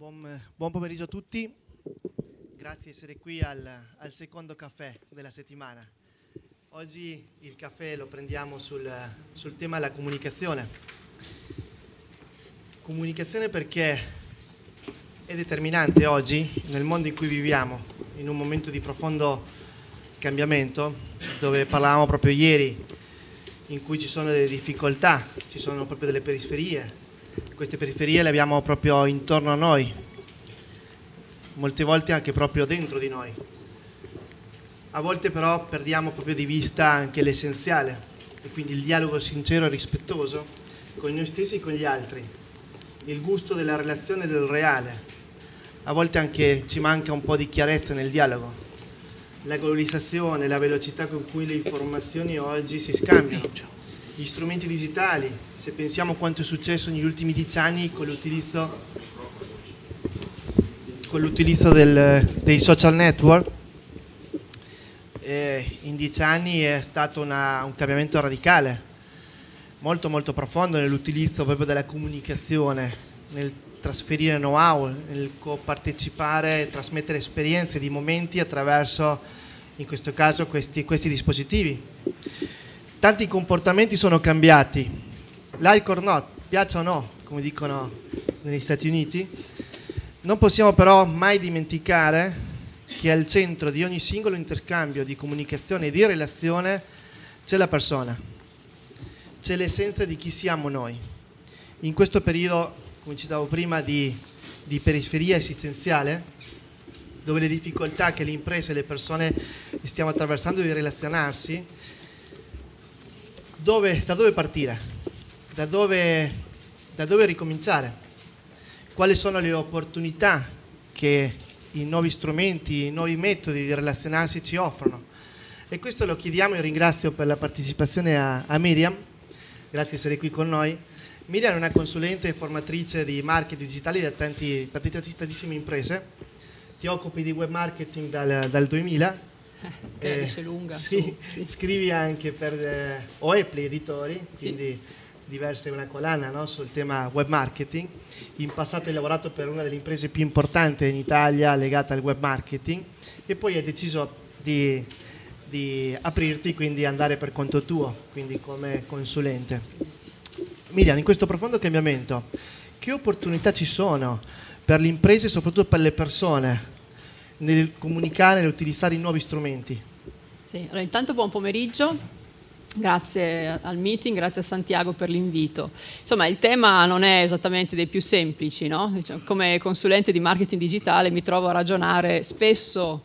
Buon, buon, pomeriggio a tutti, grazie di essere qui al, al, secondo caffè della settimana. Oggi il caffè lo prendiamo sul, sul tema della comunicazione. Comunicazione perché è determinante oggi nel mondo in cui viviamo, in un momento di profondo cambiamento, dove parlavamo proprio ieri, in cui ci sono delle difficoltà, ci sono proprio delle periferie, queste periferie le abbiamo proprio intorno a noi, molte volte anche proprio dentro di noi. A volte però perdiamo proprio di vista anche l'essenziale e quindi il dialogo sincero e rispettoso con noi stessi e con gli altri, il gusto della relazione del reale. A volte anche ci manca un po' di chiarezza nel dialogo. La globalizzazione, la velocità con cui le informazioni oggi si scambiano gli strumenti digitali, se pensiamo a quanto è successo negli ultimi dieci anni con l'utilizzo con l'utilizzo dei social network. Eh, in dieci anni è stato una, un cambiamento radicale, molto molto profondo nell'utilizzo proprio della comunicazione, nel trasferire know-how, nel copartecipare e trasmettere esperienze di momenti attraverso, in questo caso, questi, questi dispositivi tanti comportamenti sono cambiati. Like or not, piaccia o no, come dicono negli Stati Uniti. Non possiamo però mai dimenticare che al centro di ogni singolo interscambio di comunicazione e di relazione c'è la persona, c'è l'essenza di chi siamo noi. In questo periodo, come citavo prima, di, di periferia esistenziale, dove le difficoltà che le imprese e le persone stiamo attraversando di relazionarsi, dove, da dove partire, da dove, da dove ricominciare, quali sono le opportunità che i nuovi strumenti, i nuovi metodi di relazionarsi ci offrono. E questo lo chiediamo e ringrazio per la partecipazione a, a Miriam, grazie di essere qui con noi. Miriam è una consulente e formatrice di marketing digitale da, tanti, da tantissime imprese, ti occupi di web marketing dal, dal 2000 eh, eh, dice lunga. Sì, su, sì. Scrivi anche per eh, Oepli Editori, quindi sì. diverse una collana no, sul tema web marketing. In passato hai lavorato per una delle imprese più importanti in Italia legata al web marketing e poi hai deciso di, di aprirti, quindi andare per conto tuo, quindi come consulente. Miriam, in questo profondo cambiamento, che opportunità ci sono per le imprese e soprattutto per le persone nel comunicare, nell'utilizzare i nuovi strumenti? Sì, allora, intanto buon pomeriggio. Grazie al meeting, grazie a Santiago per l'invito. Insomma, il tema non è esattamente dei più semplici, no? Diciamo, come consulente di marketing digitale mi trovo a ragionare spesso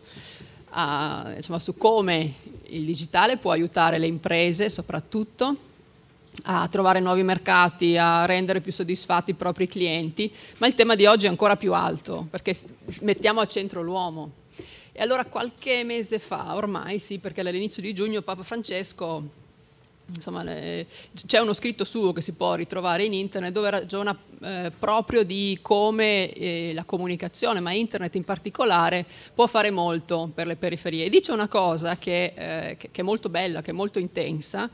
a, insomma, su come il digitale può aiutare le imprese soprattutto a trovare nuovi mercati, a rendere più soddisfatti i propri clienti, ma il tema di oggi è ancora più alto, perché mettiamo a centro l'uomo. E allora qualche mese fa, ormai sì, perché all'inizio di giugno Papa Francesco insomma, le, c'è uno scritto suo che si può ritrovare in internet dove ragiona eh, proprio di come eh, la comunicazione, ma internet in particolare, può fare molto per le periferie. E dice una cosa che, eh, che, che è molto bella, che è molto intensa,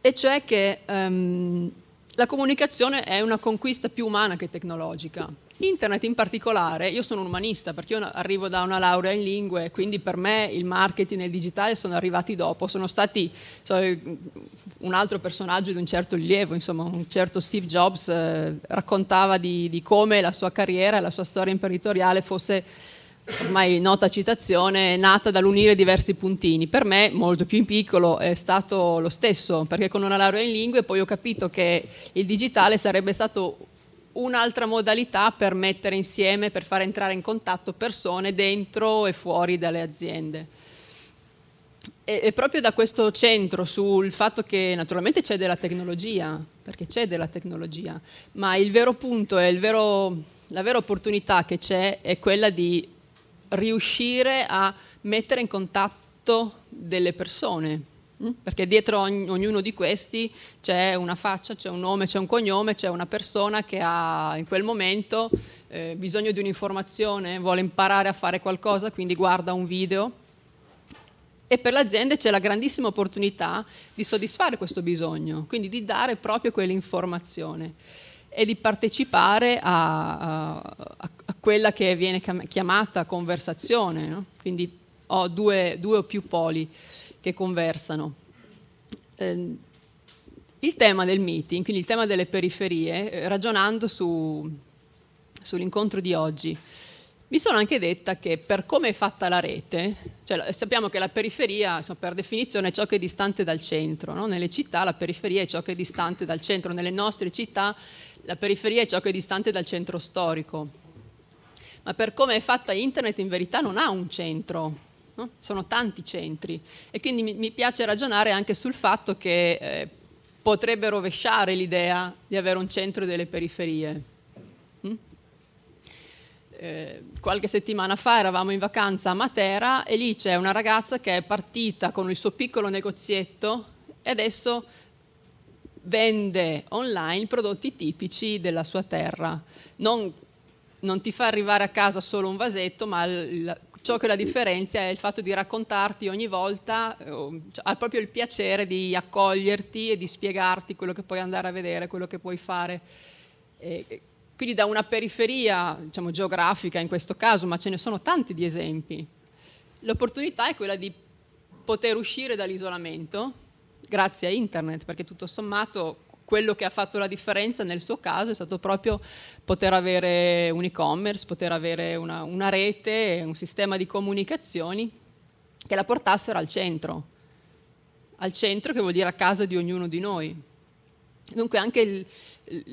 e cioè che ehm, la comunicazione è una conquista più umana che tecnologica. Internet in particolare, io sono un umanista perché io arrivo da una laurea in lingue, quindi per me il marketing e il digitale sono arrivati dopo, sono stati so, un altro personaggio di un certo rilievo, insomma un certo Steve Jobs eh, raccontava di, di come la sua carriera e la sua storia imprenditoriale fosse ormai nota citazione, nata dall'unire diversi puntini. Per me, molto più in piccolo, è stato lo stesso, perché con una laurea in lingue poi ho capito che il digitale sarebbe stato un'altra modalità per mettere insieme, per far entrare in contatto persone dentro e fuori dalle aziende. E, e proprio da questo centro sul fatto che naturalmente c'è della tecnologia, perché c'è della tecnologia, ma il vero punto e la vera opportunità che c'è è quella di riuscire a mettere in contatto delle persone, mm? perché dietro ognuno di questi c'è una faccia, c'è un nome, c'è un cognome, c'è una persona che ha in quel momento eh, bisogno di un'informazione, vuole imparare a fare qualcosa, quindi guarda un video. E per l'azienda c'è la grandissima opportunità di soddisfare questo bisogno, quindi di dare proprio quell'informazione e di partecipare a, a, a quella che viene chiamata conversazione, no? quindi ho due, due, o più poli che conversano. Eh, il tema del meeting, quindi il tema delle periferie, eh, ragionando su, sull'incontro di oggi, mi sono anche detta che per come è fatta la rete, cioè sappiamo che la periferia insomma, per definizione è ciò che è distante dal centro, no? nelle città la periferia è ciò che è distante dal centro, nelle nostre città la periferia è ciò che è distante dal centro storico. Ma per come è fatta internet in verità non ha un centro, no? sono tanti centri. E quindi mi, piace ragionare anche sul fatto che eh, potrebbe rovesciare l'idea di avere un centro delle periferie. Mm? Eh, qualche settimana fa eravamo in vacanza a Matera e lì c'è una ragazza che è partita con il suo piccolo negozietto e adesso vende online prodotti tipici della sua terra. Non, non ti fa arrivare a casa solo un vasetto, ma il, ciò che la differenzia è il fatto di raccontarti ogni volta, eh, cioè, ha proprio il piacere di accoglierti e di spiegarti quello che puoi andare a vedere, quello che puoi fare. E quindi da una periferia diciamo, geografica in questo caso, ma ce ne sono tanti di esempi, l'opportunità è quella di poter uscire dall'isolamento grazie a internet, perché tutto sommato quello che ha fatto la differenza nel suo caso è stato proprio poter avere un e-commerce, poter avere una, una rete, un sistema di comunicazioni che la portassero al centro, al centro che vuol dire a casa di ognuno di noi. Dunque anche il,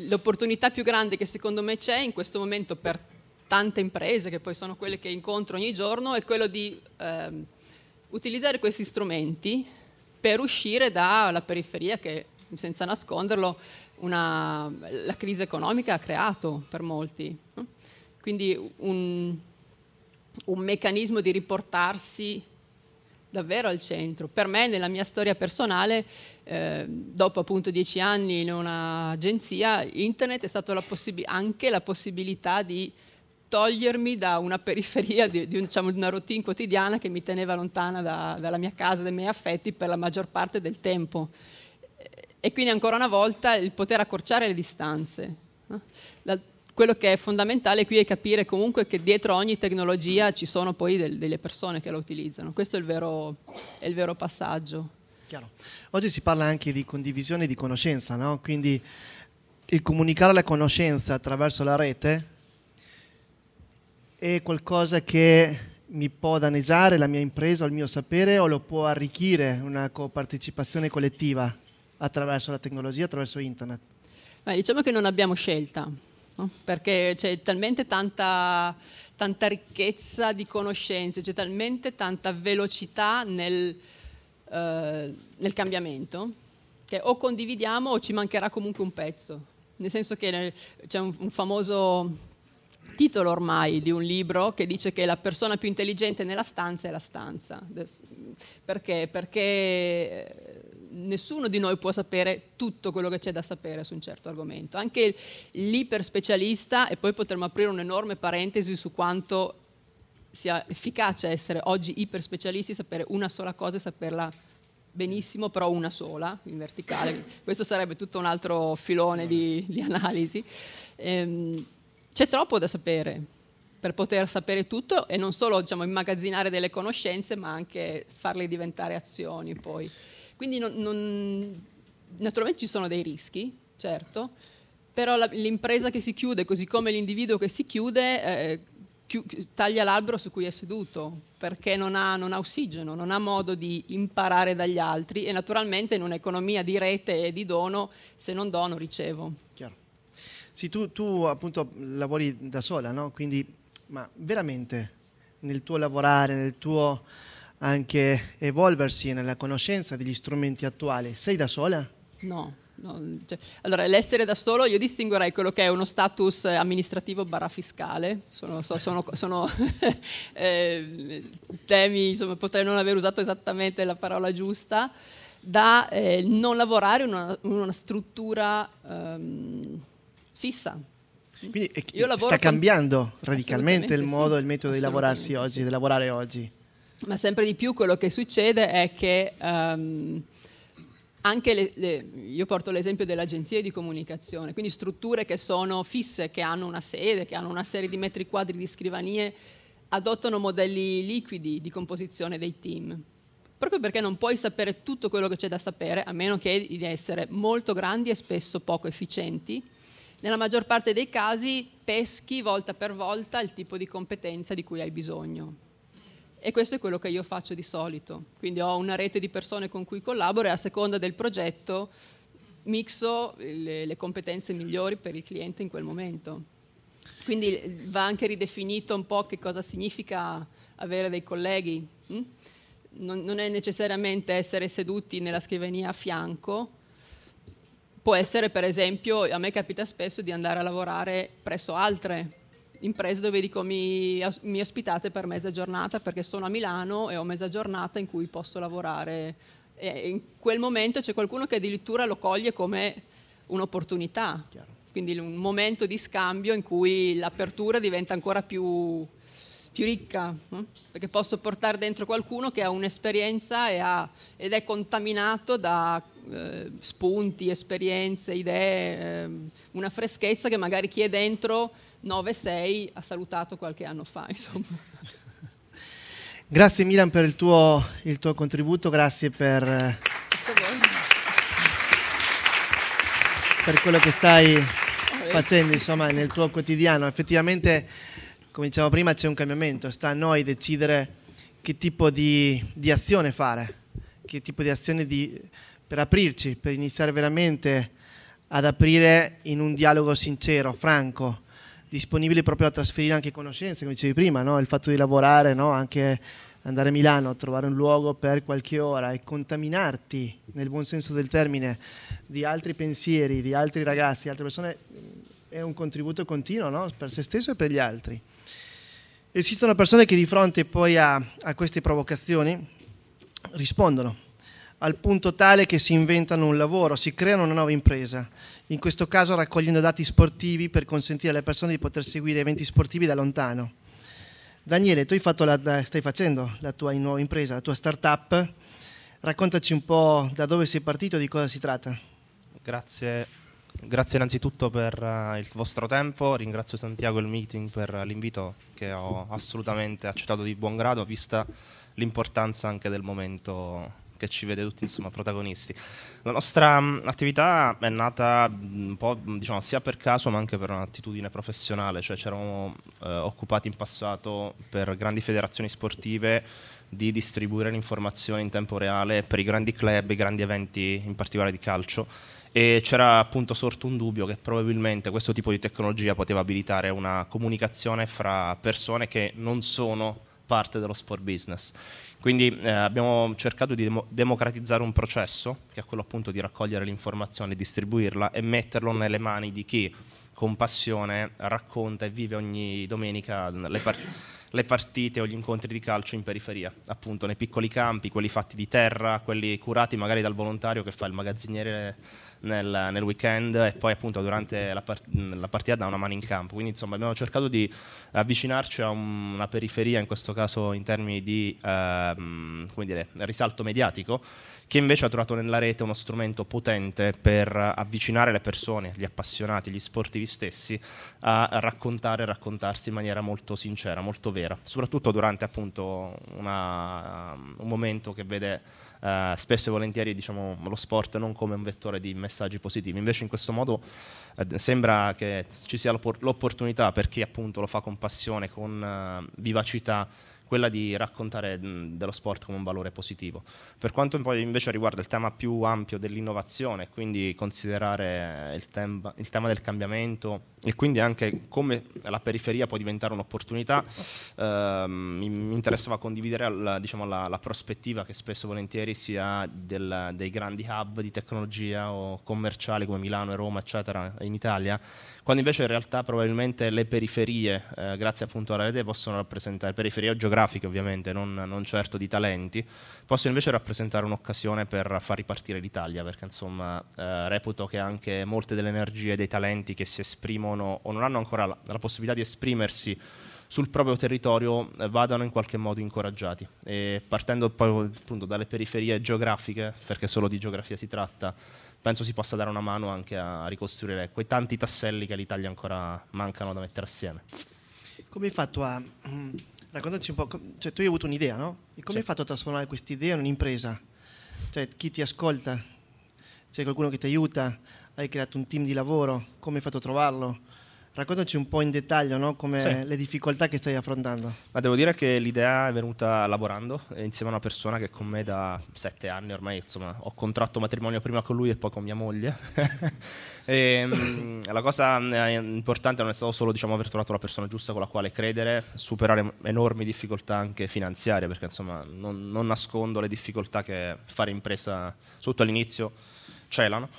l'opportunità più grande che secondo me c'è in questo momento per tante imprese, che poi sono quelle che incontro ogni giorno, è quello di eh, utilizzare questi strumenti per uscire dalla periferia che, senza nasconderlo, una, la crisi economica ha creato per molti. Quindi un, un meccanismo di riportarsi davvero al centro. Per me, nella mia storia personale, eh, dopo appunto dieci anni in un'agenzia, internet è stata la anche la possibilità di togliermi da una periferia, di, di, diciamo, di una routine quotidiana che mi teneva lontana da, dalla mia casa, dai miei affetti per la maggior parte del tempo. E quindi ancora una volta il poter accorciare le distanze. La, quello che è fondamentale qui è capire comunque che dietro ogni tecnologia ci sono poi del, delle persone che la utilizzano. Questo è il vero, è il vero passaggio. Chiaro. Oggi si parla anche di condivisione di conoscenza, no? quindi il comunicare la conoscenza attraverso la rete è qualcosa che mi può danneggiare la mia impresa il mio sapere o lo può arricchire una copartecipazione collettiva attraverso la tecnologia, attraverso internet? Beh, diciamo che non abbiamo scelta, no? perché c'è talmente tanta, tanta, ricchezza di conoscenze, c'è talmente tanta velocità nel, eh, nel cambiamento che o condividiamo o ci mancherà comunque un pezzo. Nel senso che c'è un famoso titolo ormai di un libro che dice che la persona più intelligente nella stanza è la stanza. Perché? Perché eh, nessuno di noi può sapere tutto quello che c'è da sapere su un certo argomento. Anche l'iperspecialista, e poi potremmo aprire un'enorme parentesi su quanto sia efficace essere oggi iperspecialisti, sapere una sola cosa e saperla benissimo, però una sola, in verticale. Questo sarebbe tutto un altro filone di, di analisi. Ehm, c'è troppo da sapere per poter sapere tutto e non solo diciamo, immagazzinare delle conoscenze, ma anche farle diventare azioni poi. Quindi non, non, naturalmente ci sono dei rischi, certo, però la, l'impresa che si chiude, così come l'individuo che si chiude, eh, chi, taglia l'albero su cui è seduto, perché non ha, non ha ossigeno, non ha modo di imparare dagli altri e naturalmente in un'economia di rete e di dono, se non dono ricevo. Chiaro. Sì, tu, tu appunto lavori da sola, no? Quindi, ma veramente nel tuo lavorare, nel tuo anche evolversi nella conoscenza degli strumenti attuali, sei da sola? No. No, cioè, allora, l'essere da solo io distinguerei quello che è uno status eh, amministrativo barra fiscale, sono, so, sono, sono eh, temi, insomma, potrei non aver usato esattamente la parola giusta, da eh, non lavorare in una, in una struttura ehm, fissa. Quindi eh, sta cambiando con... radicalmente il modo, sì, il metodo di lavorarsi oggi, sì. di lavorare oggi. Ma sempre di più quello che succede è che um, anche le, le, io porto l'esempio delle agenzie di comunicazione, quindi strutture che sono fisse, che hanno una sede, che hanno una serie di metri quadri di scrivanie, adottano modelli liquidi di composizione dei team proprio perché non puoi sapere tutto quello che c'è da sapere, a meno che di essere molto grandi e spesso poco efficienti nella maggior parte dei casi peschi volta per volta il tipo di competenza di cui hai bisogno. E questo è quello che io faccio di solito. Quindi ho una rete di persone con cui collaboro e a seconda del progetto mixo le, le competenze migliori per il cliente in quel momento. Quindi eh, va anche ridefinito un po' che cosa significa avere dei colleghi. Hm? Non, non è necessariamente essere seduti nella scrivania a fianco, Può essere, per esempio, a me capita spesso di andare a lavorare presso altre imprese dove dico mi, mi ospitate per mezza giornata perché sono a Milano e ho mezza giornata in cui posso lavorare. E in quel momento c'è qualcuno che addirittura lo coglie come un'opportunità. Chiaro quindi un momento di scambio in cui l'apertura diventa ancora più, più ricca, eh? perché posso portare dentro qualcuno che ha un'esperienza ha, ed è contaminato da eh, spunti, esperienze, idee, eh, una freschezza che magari chi è dentro 9-6 ha salutato qualche anno fa. Insomma. Grazie Milan per il tuo, il tuo contributo, grazie per, per, quello che stai facendo insomma, nel tuo quotidiano. Effettivamente, come dicevo prima, c'è un cambiamento, sta a noi decidere che tipo di, di azione fare, che tipo di azione di per aprirci, per iniziare veramente ad aprire in un dialogo sincero, franco, disponibile proprio a trasferire anche conoscenze, come dicevi prima, no? il fatto di lavorare, no? anche andare a Milano, trovare un luogo per qualche ora e contaminarti, nel buon senso del termine, di altri pensieri, di altri ragazzi, di altre persone, è un contributo continuo no? per se stesso e per gli altri. Esistono persone che di fronte poi a, a queste provocazioni rispondono al punto tale che si inventano un lavoro, si creano una nuova impresa, in questo caso raccogliendo dati sportivi per consentire alle persone di poter seguire eventi sportivi da lontano. Daniele, tu la, stai facendo la tua nuova impresa, la tua start-up, raccontaci un po' da dove sei partito e di cosa si tratta. Grazie, grazie innanzitutto per eh, il vostro tempo, ringrazio Santiago e il meeting per l'invito che ho assolutamente accettato di buon grado, vista l'importanza anche del momento che ci vede tutti insomma, protagonisti. La nostra mh, mm, attività è nata mm, un po' mm, diciamo, sia per caso ma anche per un'attitudine professionale, cioè ci eravamo eh, occupati in passato per grandi federazioni sportive di distribuire l'informazione in tempo reale per i grandi club, i grandi eventi in particolare di calcio e c'era appunto sorto un dubbio che probabilmente questo tipo di tecnologia poteva abilitare una comunicazione fra persone che non sono parte dello sport business. Quindi eh, abbiamo cercato di dem- democratizzare un processo, che è quello appunto di raccogliere l'informazione, distribuirla e metterlo nelle mani di chi con passione racconta e vive ogni domenica le, par- le partite o gli incontri di calcio in periferia, appunto nei piccoli campi, quelli fatti di terra, quelli curati magari dal volontario che fa il magazziniere nel, nel weekend e poi appunto durante la, part- la, partita da una mano in campo. Quindi insomma abbiamo cercato di avvicinarci a un, una periferia, in questo caso in termini di ehm, dire, risalto mediatico, che invece ha trovato nella rete uno strumento potente per avvicinare le persone, gli appassionati, gli sportivi stessi, a raccontare e raccontarsi in maniera molto sincera, molto vera, soprattutto durante appunto una, un momento che vede eh, spesso e volentieri diciamo, lo sport non come un vettore di messaggi positivi, invece in questo modo eh, sembra che ci sia l'opportunità per chi appunto lo fa con passione, con eh, vivacità quella di raccontare dello sport come un valore positivo. Per quanto poi invece riguarda il tema più ampio dell'innovazione, quindi considerare il, tem- il tema del cambiamento e quindi anche come la periferia può diventare un'opportunità, ehm, mi interessava condividere la, diciamo, la, la, prospettiva che spesso e volentieri si ha del, dei grandi hub di tecnologia o commerciali come Milano e Roma, eccetera, in Italia quando invece in realtà probabilmente le periferie, eh, grazie appunto alla rete, possono rappresentare, periferie geografiche ovviamente, non, non, certo di talenti, possono invece rappresentare un'occasione per far ripartire l'Italia, perché insomma eh, reputo che anche molte delle energie dei talenti che si esprimono o non hanno ancora la, la possibilità di esprimersi sul proprio territorio eh, vadano in qualche modo incoraggiati. E partendo poi appunto dalle periferie geografiche, perché solo di geografia si tratta, penso si possa dare una mano anche a ricostruire quei ecco, tanti tasselli che all'Italia ancora mancano da mettere assieme. Come hai fatto a mm, raccontarci un po', cioè tu hai avuto un'idea, no? E come sì. hai fatto a trasformare questa idea in un'impresa? Cioè chi ti ascolta? C'è qualcuno che ti aiuta? Hai creato un team di lavoro? Come hai fatto a trovarlo? Raccontaci un po' in dettaglio no? come sì. le difficoltà che stai affrontando. Ma devo dire che l'idea è venuta lavorando eh, insieme a una persona che è con me da sette anni ormai, insomma ho contratto matrimonio prima con lui e poi con mia moglie. Ehm, la cosa eh, importante non è stato solo diciamo, aver trovato la persona giusta con la quale credere, superare enormi difficoltà anche finanziarie, perché insomma non, non nascondo le difficoltà che fare impresa, sotto all'inizio, celano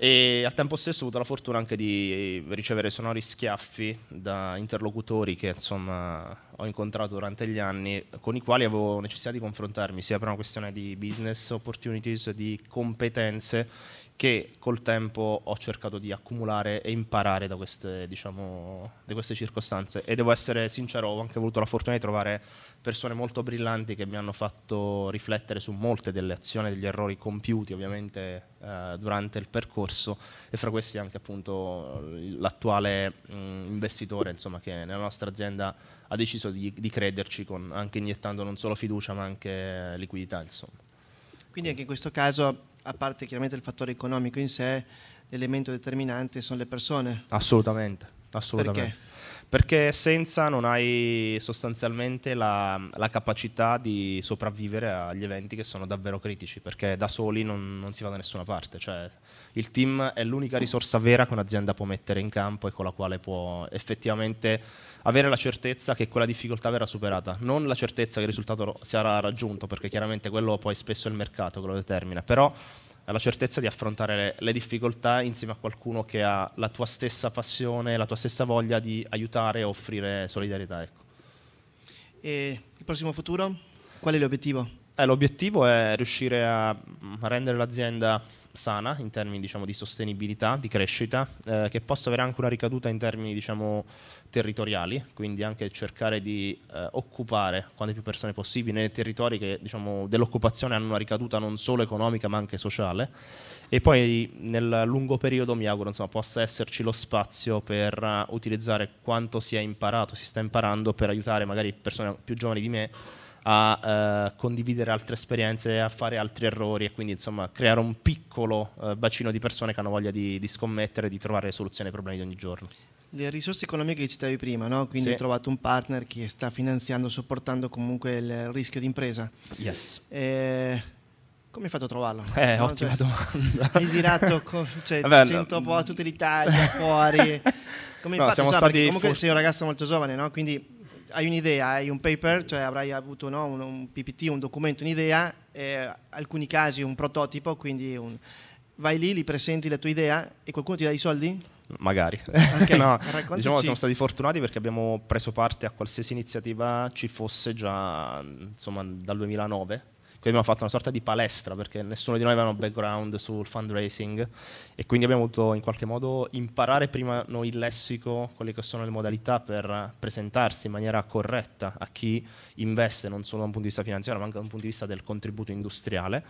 e al tempo stesso ho avuto la fortuna anche di ricevere sonori schiaffi da interlocutori che insomma, ho incontrato durante gli anni, con i quali avevo necessità di confrontarmi sia per una questione di business opportunities, di competenze che col tempo ho cercato di accumulare e imparare da queste, diciamo, da queste circostanze. E devo essere sincero, ho anche avuto la fortuna di trovare persone molto brillanti che mi hanno fatto riflettere su molte delle azioni e degli errori compiuti ovviamente eh, durante il percorso e fra questi anche appunto l'attuale mh, mm, investitore insomma, che nella nostra azienda ha deciso di, di crederci con, anche iniettando non solo fiducia ma anche liquidità. Insomma. Quindi anche in questo caso, a parte chiaramente il fattore economico in sé, l'elemento determinante sono le persone. Assolutamente, assolutamente. Perché? perché senza non hai sostanzialmente la, la, capacità di sopravvivere agli eventi che sono davvero critici, perché da soli non, non si va da nessuna parte. Cioè, il team è l'unica risorsa vera che un'azienda può mettere in campo e con la quale può effettivamente avere la certezza che quella difficoltà verrà superata, non la certezza che il risultato sarà raggiunto, perché chiaramente quello poi spesso è il mercato che lo determina, però la certezza di affrontare le, le, difficoltà insieme a qualcuno che ha la tua stessa passione, la tua stessa voglia di aiutare e offrire solidarietà. Ecco. E il prossimo futuro? Qual è l'obiettivo? Eh, l'obiettivo è riuscire a mm, rendere l'azienda sana in termini diciamo, di sostenibilità, di crescita, eh, che possa avere anche una ricaduta in termini diciamo, territoriali, quindi anche cercare di eh, occupare quante più persone possibile nei territori che diciamo, dell'occupazione hanno una ricaduta non solo economica ma anche sociale e poi nel lungo periodo mi auguro insomma, possa esserci lo spazio per eh, utilizzare quanto si è imparato, si sta imparando per aiutare magari persone più giovani di me a eh, condividere altre esperienze, a fare altri errori e quindi insomma creare un piccolo eh, bacino di persone che hanno voglia di, di scommettere, di trovare soluzioni ai problemi di ogni giorno. Le risorse economiche che citavi prima, no? quindi sì. hai trovato un partner che sta finanziando, sopportando comunque il rischio di impresa. Yes. Eh, come hai fatto a trovarlo? Eh, no? ottima cioè, domanda. Hai girato con, cioè, Vabbè, 100 po' tutta l'Italia, fuori. Come hai no, fatto? Siamo so, stati comunque for- sei un ragazzo molto giovane, no? quindi hai un'idea, hai un paper, cioè avrai avuto no, un, un, PPT, un documento, un'idea, eh, alcuni casi un prototipo, quindi un... vai lì, li presenti la tua idea e qualcuno ti dà i soldi? Magari. Okay. no, diciamo che siamo stati fortunati perché abbiamo preso parte a qualsiasi iniziativa ci fosse già insomma, dal 2009 abbiamo fatto una sorta di palestra perché nessuno di noi aveva un background sul fundraising e quindi abbiamo dovuto in qualche modo imparare prima noi il lessico, quelle che sono le modalità per presentarsi in maniera corretta a chi investe non solo da un punto di vista finanziario ma anche da un punto di vista del contributo industriale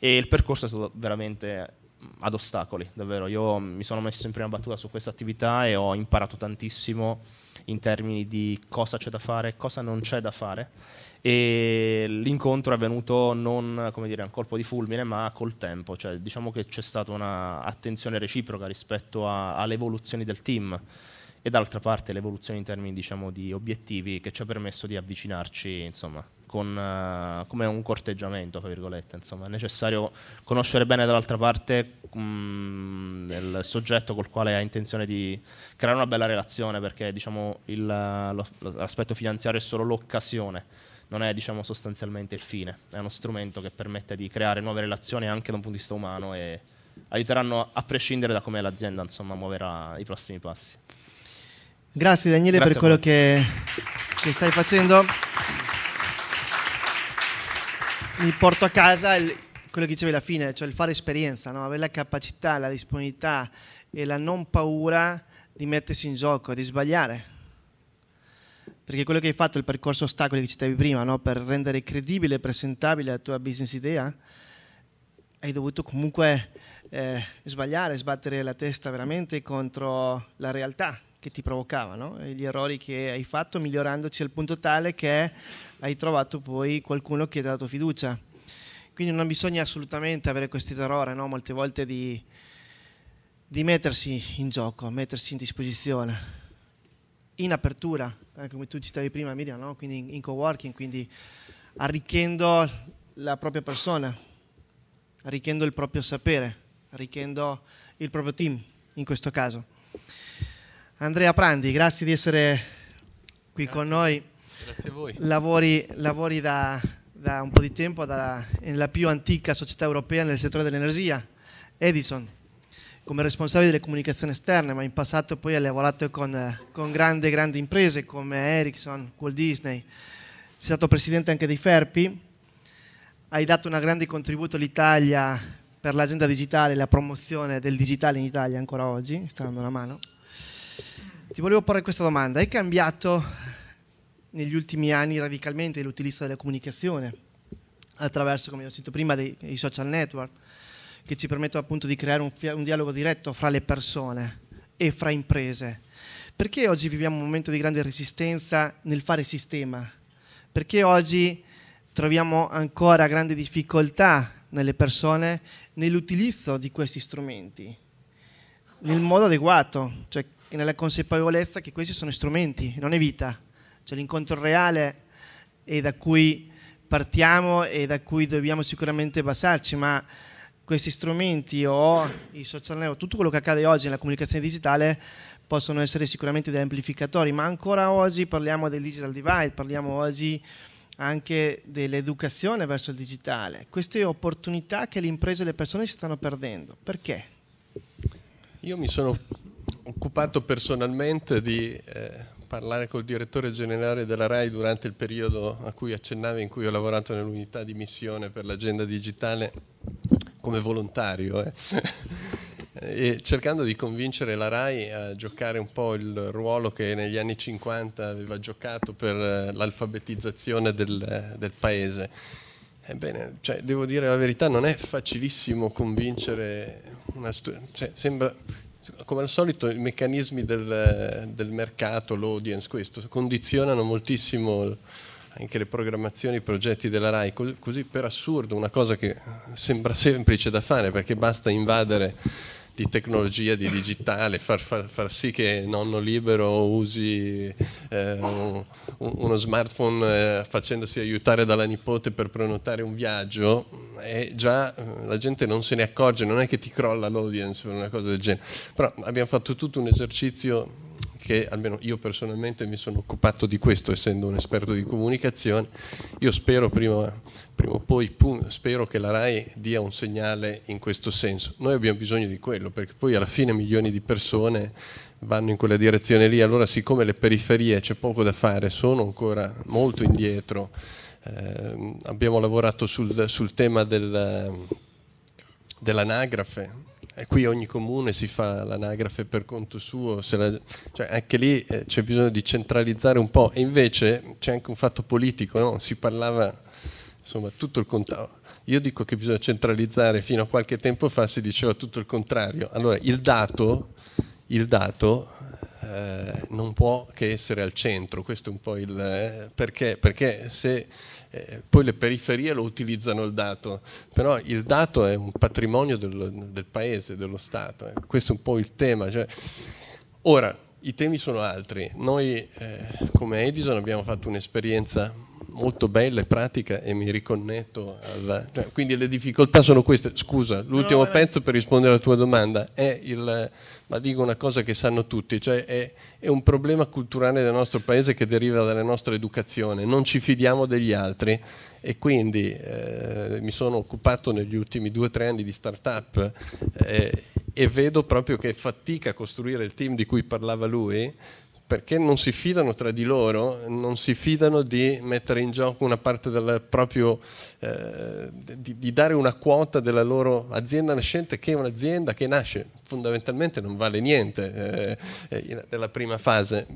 e il percorso è stato veramente ad ostacoli, davvero. Io mi sono messo in prima battuta su questa attività e ho imparato tantissimo in termini di cosa c'è da fare, cosa non c'è da fare. E l'incontro è venuto non come dire, a un colpo di fulmine, ma col tempo. Cioè, diciamo che c'è stata un'attenzione reciproca rispetto alle evoluzioni del team e d'altra parte l'evoluzione in termini diciamo, di obiettivi che ci ha permesso di avvicinarci insomma, con, uh, come un corteggiamento, tra virgolette, insomma, è necessario conoscere bene dall'altra parte um, mm, il soggetto col quale ha intenzione di creare una bella relazione, perché diciamo, il, lo, l'aspetto finanziario è solo l'occasione, non è diciamo, sostanzialmente il fine, è uno strumento che permette di creare nuove relazioni anche da un punto di vista umano e aiuteranno a prescindere da come l'azienda insomma, muoverà i prossimi passi. Grazie Daniele Grazie per quello che, che stai facendo mi porto a casa il, quello che dicevi alla fine, cioè il fare esperienza, no? avere la capacità, la disponibilità e la non paura di mettersi in gioco, di sbagliare. Perché quello che hai fatto, il percorso ostacoli che citavi prima, no? per rendere credibile e presentabile la tua business idea, hai dovuto comunque eh, sbagliare, sbattere la testa veramente contro la realtà che ti provocava, no? gli errori che hai fatto migliorandoci al punto tale che hai trovato poi qualcuno che ti ha dato fiducia. Quindi non bisogna assolutamente avere questo terrore, no? molte volte di, di mettersi in gioco, mettersi in disposizione, in apertura, eh, come tu citavi prima Miriam, no? quindi in co-working, quindi arricchendo la propria persona, arricchendo il proprio sapere, arricchendo il proprio team in questo caso. Andrea Prandi, grazie di essere qui grazie. con noi. Grazie a voi. Lavori, lavori da, da, un po' di tempo dalla, nella più antica società europea nel settore dell'energia, Edison, come responsabile delle comunicazioni esterne, ma in passato poi ha lavorato con, con grandi, grandi imprese come Ericsson, Walt Disney. Sei stato presidente anche di Ferpi, hai dato un grande contributo all'Italia per l'agenda digitale, la promozione del digitale in Italia ancora oggi, sta dando una mano. Ti volevo porre questa domanda. È cambiato negli ultimi anni radicalmente l'utilizzo della comunicazione attraverso, come ho detto prima, dei, dei social network che ci permettono appunto di creare un, un dialogo diretto fra le persone e fra imprese. Perché oggi viviamo un momento di grande resistenza nel fare sistema? Perché oggi troviamo ancora grande difficoltà nelle persone nell'utilizzo di questi strumenti nel modo adeguato, cioè nella consapevolezza che questi sono strumenti, non è vita. Cioè l'incontro reale è da cui partiamo e da cui dobbiamo sicuramente basarci, ma questi strumenti o i social network, tutto quello che accade oggi nella comunicazione digitale possono essere sicuramente degli amplificatori, ma ancora oggi parliamo del digital divide, parliamo oggi anche dell'educazione verso il digitale, queste opportunità che le imprese e le persone si stanno perdendo. Perché? Io mi sono occupato personalmente di eh, parlare col direttore generale della RAI durante il periodo a cui accennavi in cui ho lavorato nell'unità di missione per l'agenda digitale come volontario. Eh. e cercando di convincere la RAI a giocare un po' il ruolo che negli anni 50 aveva giocato per eh, l'alfabetizzazione del, del paese. Ebbene, cioè, devo dire la verità, non è facilissimo convincere una studentessa, cioè, sembra come al solito i meccanismi del, del mercato, l'audience, questo, condizionano moltissimo anche le programmazioni, i progetti della RAI, così per assurdo, una cosa che sembra semplice da fare perché basta invadere di tecnologia, di digitale, far, far, far sì che nonno libero usi eh, uno smartphone eh, facendosi aiutare dalla nipote per prenotare un viaggio, e già eh, la gente non se ne accorge, non è che ti crolla l'audience per una cosa del genere, però abbiamo fatto tutto un esercizio che almeno io personalmente mi sono occupato di questo, essendo un esperto di comunicazione. Io spero prima, prima o poi, pum, spero che la RAI dia un segnale in questo senso. Noi abbiamo bisogno di quello, perché poi alla fine milioni di persone vanno in quella direzione lì. Allora, siccome le periferie c'è poco da fare, sono ancora molto indietro. Eh, abbiamo lavorato sul, sul tema del, dell'anagrafe e qui ogni comune si fa l'anagrafe per conto suo, la, cioè anche lì eh, c'è bisogno di centralizzare un po'. E invece c'è anche un fatto politico, no? si parlava insomma tutto il contrario. Io dico che bisogna centralizzare, fino a qualche tempo fa si diceva tutto il contrario. Allora il dato, il dato eh, non può che essere al centro, questo è un po' il eh, perché, perché se eh, poi le periferie lo utilizzano il dato, però il dato è un patrimonio del, del paese, dello Stato, eh. questo è un po' il tema. Cioè, ora, i temi sono altri, noi eh, come Edison abbiamo fatto un'esperienza molto bella e pratica e mi riconnetto alla... Cioè, quindi le difficoltà sono queste. Scusa, l'ultimo no, pezzo per rispondere alla tua domanda è il... ma dico una cosa che sanno tutti, cioè è, è un problema culturale del nostro paese che deriva dalla nostra educazione. Non ci fidiamo degli altri e quindi eh, mi sono occupato negli ultimi due o tre anni di start-up eh, e vedo proprio che fatica a costruire il team di cui parlava lui perché non si fidano tra di loro, non si fidano di mettere in gioco una parte del proprio, eh, di, di, dare una quota della loro azienda nascente, che è un'azienda che nasce, fondamentalmente non vale niente eh, eh nella prima fase.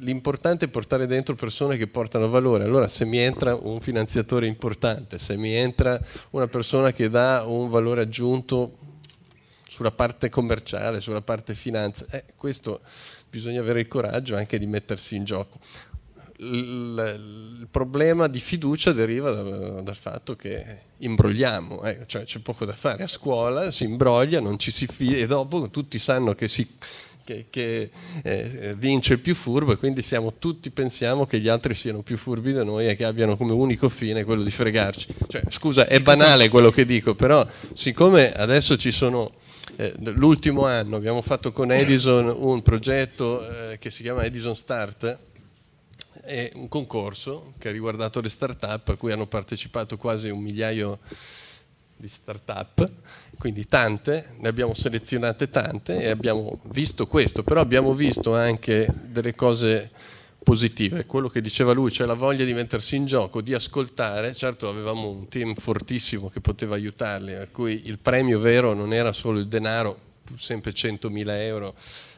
L'importante è portare dentro persone che portano valore, allora se mi entra un finanziatore importante, se mi entra una persona che dà un valore aggiunto sulla parte commerciale, sulla parte finanza, eh, questo bisogna avere il coraggio anche di mettersi in gioco. Il, problema di fiducia deriva dal, dal fatto che imbrogliamo, eh, cioè c'è poco da fare. A scuola si imbroglia, non ci si fida e dopo tutti sanno che, si, che, che eh, vince il più furbo e quindi siamo, tutti pensiamo che gli altri siano più furbi da noi e che abbiano come unico fine quello di fregarci. Cioè, scusa, è banale quello che dico, però siccome adesso ci sono eh, l'ultimo anno abbiamo fatto con Edison un progetto eh, che si chiama Edison Start, è un concorso che ha riguardato le start-up a cui hanno partecipato quasi un migliaio di start-up, quindi tante, ne abbiamo selezionate tante e abbiamo visto questo, però abbiamo visto anche delle cose è Quello che diceva lui, cioè la voglia di mettersi in gioco, di ascoltare, certo avevamo un team fortissimo che poteva aiutarli, a cui il premio vero non era solo il denaro, sempre 100.000 euro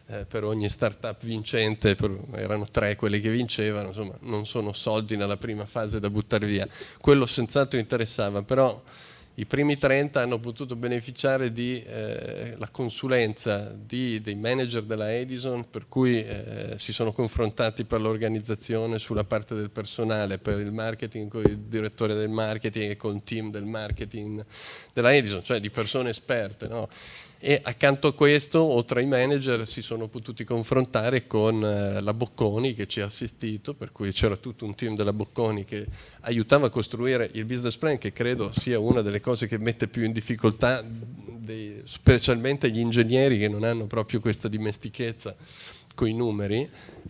eh, per ogni startup vincente, per, erano tre quelle che vincevano, insomma non sono soldi nella prima fase da buttare via. Quello senz'altro interessava, però i primi 30 hanno potuto beneficiare della eh, consulenza di, dei manager della Edison, per cui eh, si sono confrontati per l'organizzazione sulla parte del personale, per il marketing con il direttore del marketing e con il team del marketing della Edison, cioè di persone esperte. No? e accanto a questo, oltre ai manager, si sono potuti confrontare con eh, la Bocconi che ci ha assistito, per cui c'era tutto un team della Bocconi che aiutava a costruire il business plan, che credo sia una delle cose che mette più in difficoltà dei, specialmente gli ingegneri che non hanno proprio questa dimestichezza con i numeri,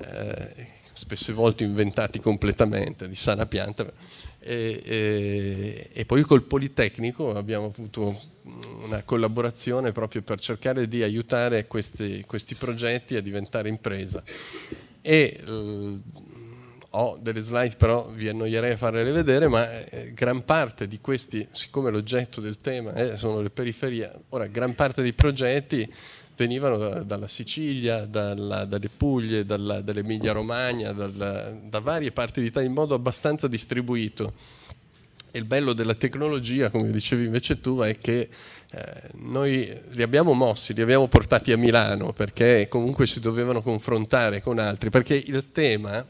eh, spesse volte inventati completamente, di sana pianta. E, e, e poi col Politecnico abbiamo avuto una collaborazione proprio per cercare di aiutare questi, questi progetti a diventare impresa. E, eh, ho delle slide, però vi annoierei a farle vedere, ma eh, gran parte di questi, siccome l'oggetto del tema eh, sono le periferie, ora gran parte dei progetti venivano da, dalla Sicilia, dalla, dalle Puglie, dall'Emilia Romagna, dalla, da varie parti d'Italia in modo abbastanza distribuito e il bello della tecnologia, come dicevi invece tu, è che eh, noi li abbiamo mossi, li abbiamo portati a Milano perché comunque si dovevano confrontare con altri, perché il tema,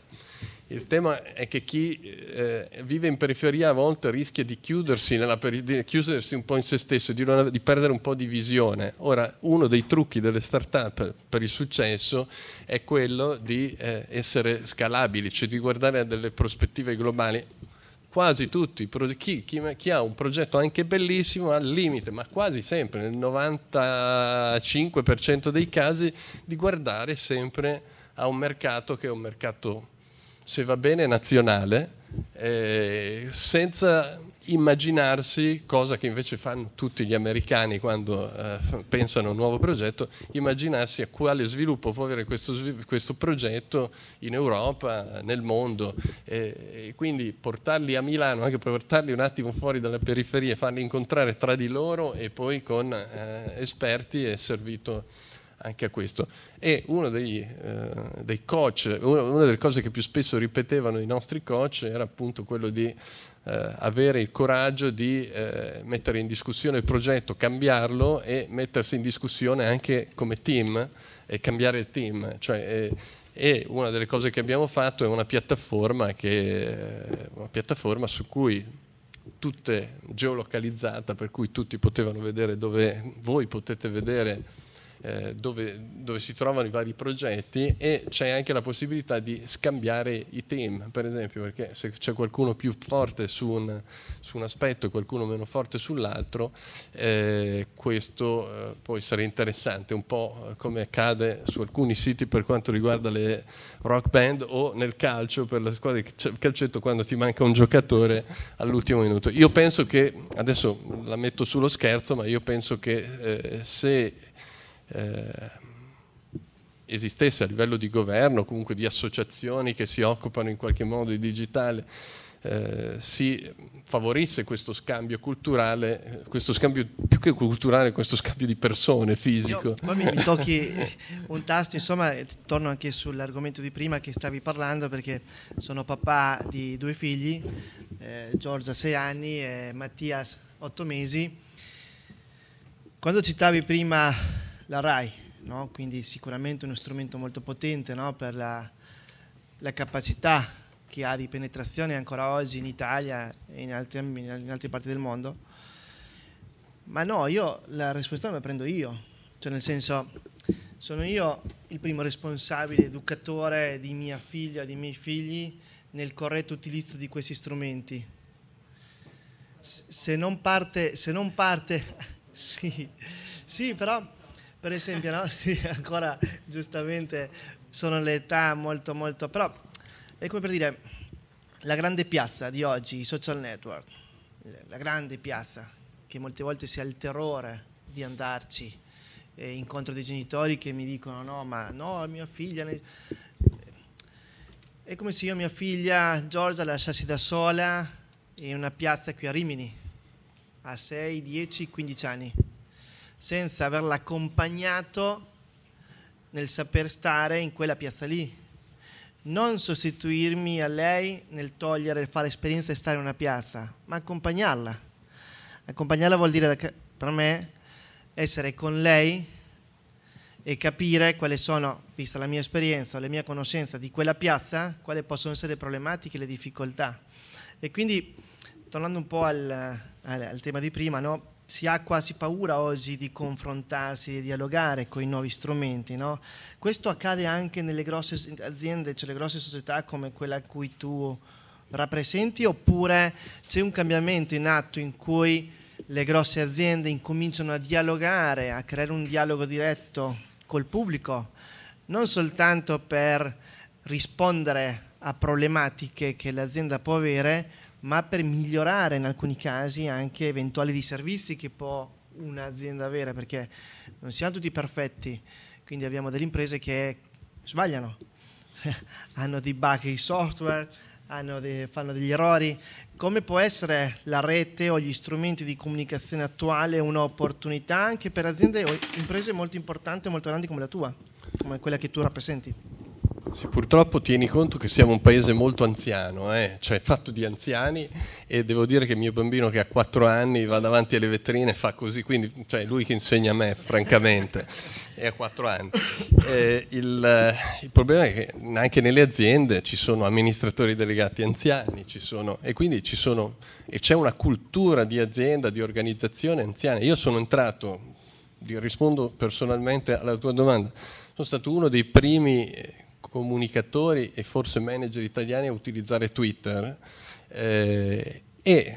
il tema è che chi eh, vive in periferia a volte rischia di chiudersi, peri- di chiudersi un po' in se stesso, di, una, di, perdere un po' di visione. Ora, uno dei trucchi delle start-up per il successo è quello di eh, essere scalabili, cioè di guardare a delle prospettive globali quasi tutti, chi, chi, chi, ha un progetto anche bellissimo ha il limite, ma quasi sempre, nel 95% dei casi, di guardare sempre a un mercato che è un mercato, se va bene, nazionale, eh, senza immaginarsi, cosa che invece fanno tutti gli americani quando eh, pensano a un nuovo progetto, immaginarsi a quale sviluppo può avere questo, questo progetto in Europa, nel mondo. E, e quindi portarli a Milano, anche portarli un attimo fuori dalla periferia, farli incontrare tra di loro e poi con eh, esperti è servito anche a questo. E uno dei, eh, dei coach, una delle cose che più spesso ripetevano i nostri coach era appunto quello di eh, avere il coraggio di eh, mettere in discussione il progetto, cambiarlo e mettersi in discussione anche come team e cambiare il team. Cioè, eh, e una delle cose che abbiamo fatto è una piattaforma, che, eh, una piattaforma su cui tutte geolocalizzata, per cui tutti potevano vedere dove voi potete vedere eh, dove, dove, si trovano i vari progetti e c'è anche la possibilità di scambiare i team, per esempio, perché se c'è qualcuno più forte su un, su un aspetto e qualcuno meno forte sull'altro, eh, questo eh, poi sarà interessante, un po' come accade su alcuni siti per quanto riguarda le rock band o nel calcio per la squadra di calcetto quando ti manca un giocatore all'ultimo minuto. Io penso che, adesso la metto sullo scherzo, ma io penso che eh, se eh, esistesse a livello di governo, comunque di associazioni che si occupano in qualche modo di digitale, eh, si favorisse questo scambio culturale, questo scambio più che culturale, questo scambio di persone fisico. Io, mi, mi tocchi un tasto, insomma, eh, torno anche sull'argomento di prima che stavi parlando perché sono papà di due figli, eh, Giorgia 6 anni e Mattias 8 mesi. Quando citavi prima la RAI, no? quindi sicuramente uno strumento molto potente no? per la, la, capacità che ha di penetrazione ancora oggi in Italia e in, altri, in altre parti del mondo. Ma no, io la risposta me la prendo io, cioè nel senso sono io il primo responsabile, educatore di mia figlia, dei miei figli nel corretto utilizzo di questi strumenti. Se non parte, se non parte, sì, sì, però per esempio, no? sì, ancora giustamente sono all'età molto, molto... Però è come per dire, la grande piazza di oggi, i social network, la grande piazza, che molte volte si ha il terrore di andarci, e eh, incontro dei genitori che mi dicono no, ma no, mia figlia... Ne... È come se io mia figlia Giorgia la lasciassi da sola in una piazza qui a Rimini, a 6, 10, 15 anni senza averla accompagnato nel saper stare in quella piazza lì. Non sostituirmi a lei nel togliere, fare esperienza e stare in una piazza, ma accompagnarla. Accompagnarla vuol dire per me essere con lei e capire quali sono, vista la mia esperienza, la mia conoscenza di quella piazza, quali possono essere le problematiche, le difficoltà. E quindi, tornando un po' al, al, al tema di prima, no? si ha quasi paura oggi di confrontarsi, di dialogare con i nuovi strumenti. No? Questo accade anche nelle grosse aziende, cioè le grosse società come quella a cui tu rappresenti, oppure c'è un cambiamento in atto in cui le grosse aziende incominciano a dialogare, a creare un dialogo diretto col pubblico, non soltanto per rispondere a problematiche che l'azienda può avere, ma per migliorare in alcuni casi anche eventuali servizi che può un'azienda avere, perché non siamo tutti perfetti, quindi abbiamo delle imprese che sbagliano, hanno dei bug di software, dei, fanno degli errori. Come può essere la rete o gli strumenti di comunicazione attuale un'opportunità anche per aziende o imprese molto importanti e molto grandi come la tua, come quella che tu rappresenti? Sì, purtroppo tieni conto che siamo un paese molto anziano, eh? cioè fatto di anziani e devo dire che mio bambino che ha 4 anni va davanti alle vetrine e fa così, quindi cioè, lui che insegna a me francamente e ha 4 anni. Eh, il, il, problema è che anche nelle aziende ci sono amministratori delegati anziani sono, e quindi sono, e c'è una cultura di azienda, di organizzazione anziana. Io sono entrato, rispondo personalmente alla tua domanda, sono stato uno dei primi eh, comunicatori e forse manager italiani a utilizzare Twitter eh, e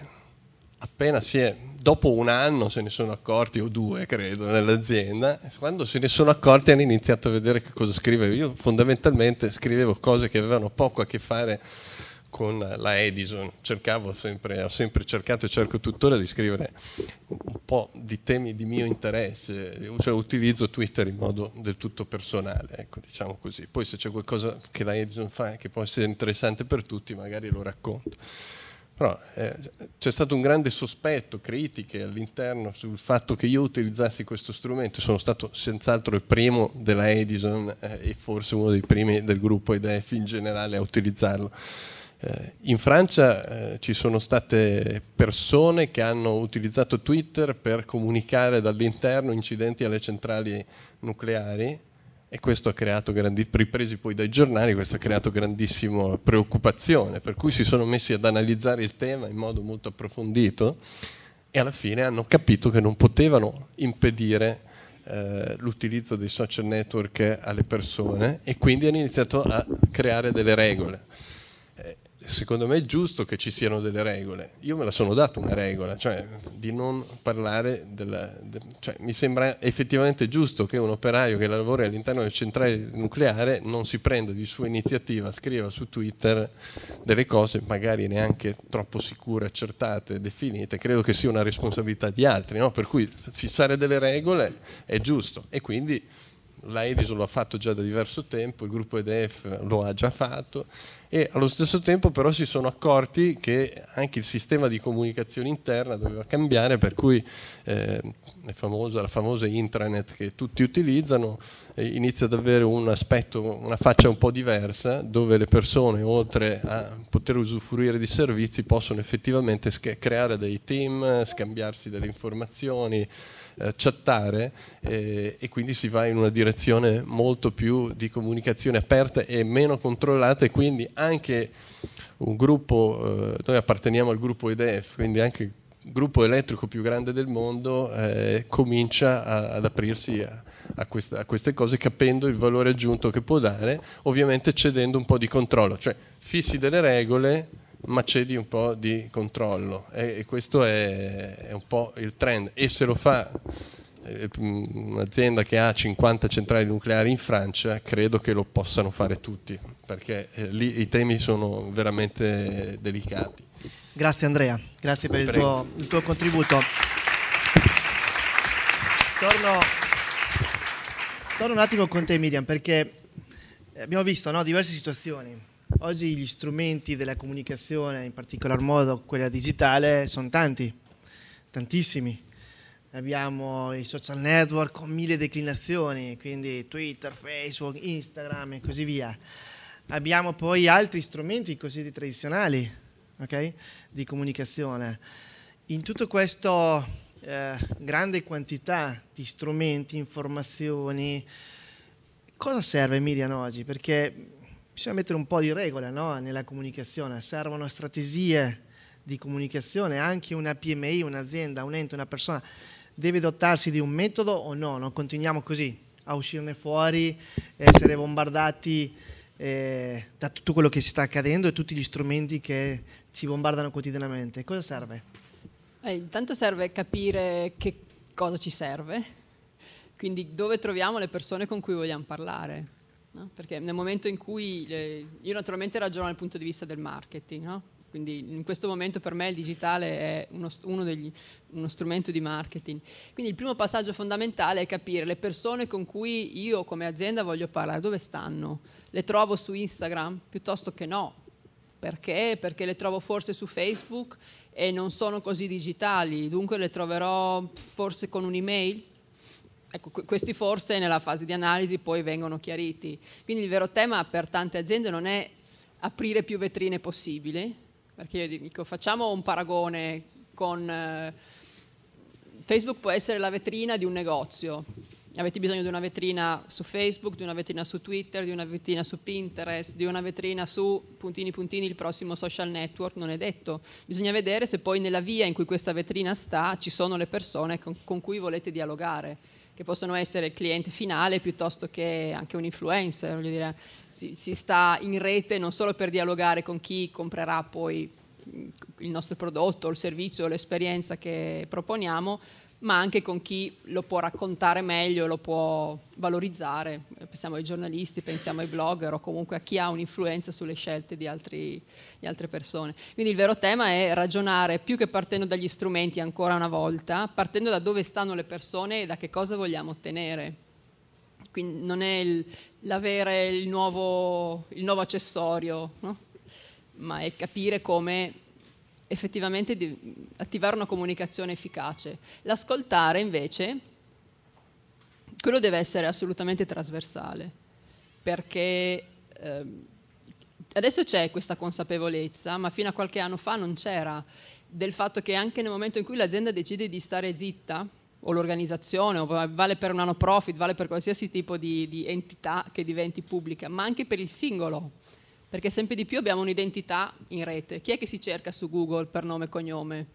appena si è, dopo un anno se ne sono accorti o due credo nell'azienda, quando se ne sono accorti hanno iniziato a vedere che cosa scrivevo. Io fondamentalmente scrivevo cose che avevano poco a che fare con la Edison. Cercavo sempre, ho sempre cercato e cerco tuttora di scrivere un po' di temi di mio interesse, cioè utilizzo Twitter in modo del tutto personale, ecco, diciamo così. Poi se c'è qualcosa che la Edison fa che può essere interessante per tutti, magari lo racconto. Però eh, c'è stato un grande sospetto, critiche all'interno sul fatto che io utilizzassi questo strumento. Sono stato senz'altro il primo della Edison eh, e forse uno dei primi del gruppo EDF in generale a utilizzarlo eh, in Francia eh, ci sono state persone che hanno utilizzato Twitter per comunicare dall'interno incidenti alle centrali nucleari e questo ha creato grandi, ripresi poi dai giornali, questo ha creato grandissima preoccupazione, per cui si sono messi ad analizzare il tema in modo molto approfondito e alla fine hanno capito che non potevano impedire eh, l'utilizzo dei social network alle persone e quindi hanno iniziato a creare delle regole secondo me è giusto che ci siano delle regole. Io me la sono data una regola, cioè di non parlare della... De, cioè, mi sembra effettivamente giusto che un operaio che lavora all'interno del centrale nucleare non si prenda di sua iniziativa, scriva su Twitter delle cose magari neanche troppo sicure, accertate, definite. Credo che sia una responsabilità di altri, no? per cui fissare delle regole è giusto e quindi la Edison lo ha fatto già da diverso tempo, il gruppo EDF lo ha già fatto e allo stesso tempo però si sono accorti che anche il sistema di comunicazione interna doveva cambiare, per cui eh, famosa, la famosa intranet che tutti utilizzano eh, inizia ad avere un aspetto, una faccia un po' diversa, dove le persone oltre a poter usufruire di servizi possono effettivamente creare dei team, scambiarsi delle informazioni eh, chattare eh, e quindi si va in una direzione molto più di comunicazione aperta e meno controllata e quindi anche un gruppo, eh, noi apparteniamo al gruppo EDF, quindi anche il gruppo elettrico più grande del mondo eh, comincia a, ad aprirsi a, a, questa, a, queste cose capendo il valore aggiunto che può dare, ovviamente cedendo un po' di controllo, cioè fissi delle regole ma cedi un po' di controllo e, e questo è, è, un po' il trend e se lo fa eh, mm, un'azienda che ha 50 centrali nucleari in Francia credo che lo possano fare tutti perché eh, lì i temi sono veramente delicati. Grazie Andrea, grazie per il tuo, il tuo contributo. Torno, torno, un attimo con te Miriam perché abbiamo visto no, diverse situazioni Oggi gli strumenti della comunicazione, in particolar modo quella digitale, sono tanti, tantissimi. Abbiamo i social network con mille declinazioni, quindi Twitter, Facebook, Instagram e così via. Abbiamo poi altri strumenti così tradizionali okay, di comunicazione. In tutta questa eh, grande quantità di strumenti, informazioni, cosa serve Miriam oggi? Perché bisogna mettere un po' di regola no? nella comunicazione, servono strategie di comunicazione, anche una PMI, un'azienda, un ente, una persona deve dotarsi di un metodo o no, non continuiamo così a uscirne fuori, essere bombardati eh, da tutto quello che si sta accadendo e tutti gli strumenti che ci bombardano quotidianamente. Cosa serve? Eh, intanto serve capire che cosa ci serve, quindi dove troviamo le persone con cui vogliamo parlare no? perché nel momento in cui le... io naturalmente ragiono dal punto di vista del marketing, no? quindi in questo momento per me il digitale è uno, uno, degli, uno, strumento di marketing. Quindi il primo passaggio fondamentale è capire le persone con cui io come azienda voglio parlare, dove stanno? Le trovo su Instagram piuttosto che no? Perché? Perché le trovo forse su Facebook e non sono così digitali, dunque le troverò forse con un'email? Ecco, questi forse nella fase di analisi poi vengono chiariti. Quindi il vero tema per tante aziende non è aprire più vetrine possibili, perché io dico facciamo un paragone con eh, Facebook può essere la vetrina di un negozio. Avete bisogno di una vetrina su Facebook, di una vetrina su Twitter, di una vetrina su Pinterest, di una vetrina su puntini puntini il prossimo social network, non è detto. Bisogna vedere se poi nella via in cui questa vetrina sta ci sono le persone con, con cui volete dialogare che possono essere il cliente finale piuttosto che anche un influencer, dire, si, si sta in rete non solo per dialogare con chi comprerà poi il nostro prodotto, il servizio, l'esperienza che proponiamo, ma anche con chi lo può raccontare meglio, lo può valorizzare. Pensiamo ai giornalisti, pensiamo ai blogger o comunque a chi ha un'influenza sulle scelte di, altri, di, altre persone. Quindi il vero tema è ragionare più che partendo dagli strumenti ancora una volta, partendo da dove stanno le persone e da che cosa vogliamo ottenere. Quindi non è il, l'avere il nuovo, il nuovo accessorio, no? ma è capire come effettivamente di attivare una comunicazione efficace. L'ascoltare invece, quello deve essere assolutamente trasversale, perché eh, adesso c'è questa consapevolezza, ma fino a qualche anno fa non c'era, del fatto che anche nel momento in cui l'azienda decide di stare zitta, o l'organizzazione, o vale per una no profit, vale per qualsiasi tipo di, di entità che diventi pubblica, ma anche per il singolo perché sempre di più abbiamo un'identità in rete. Chi è che si cerca su Google per nome e cognome?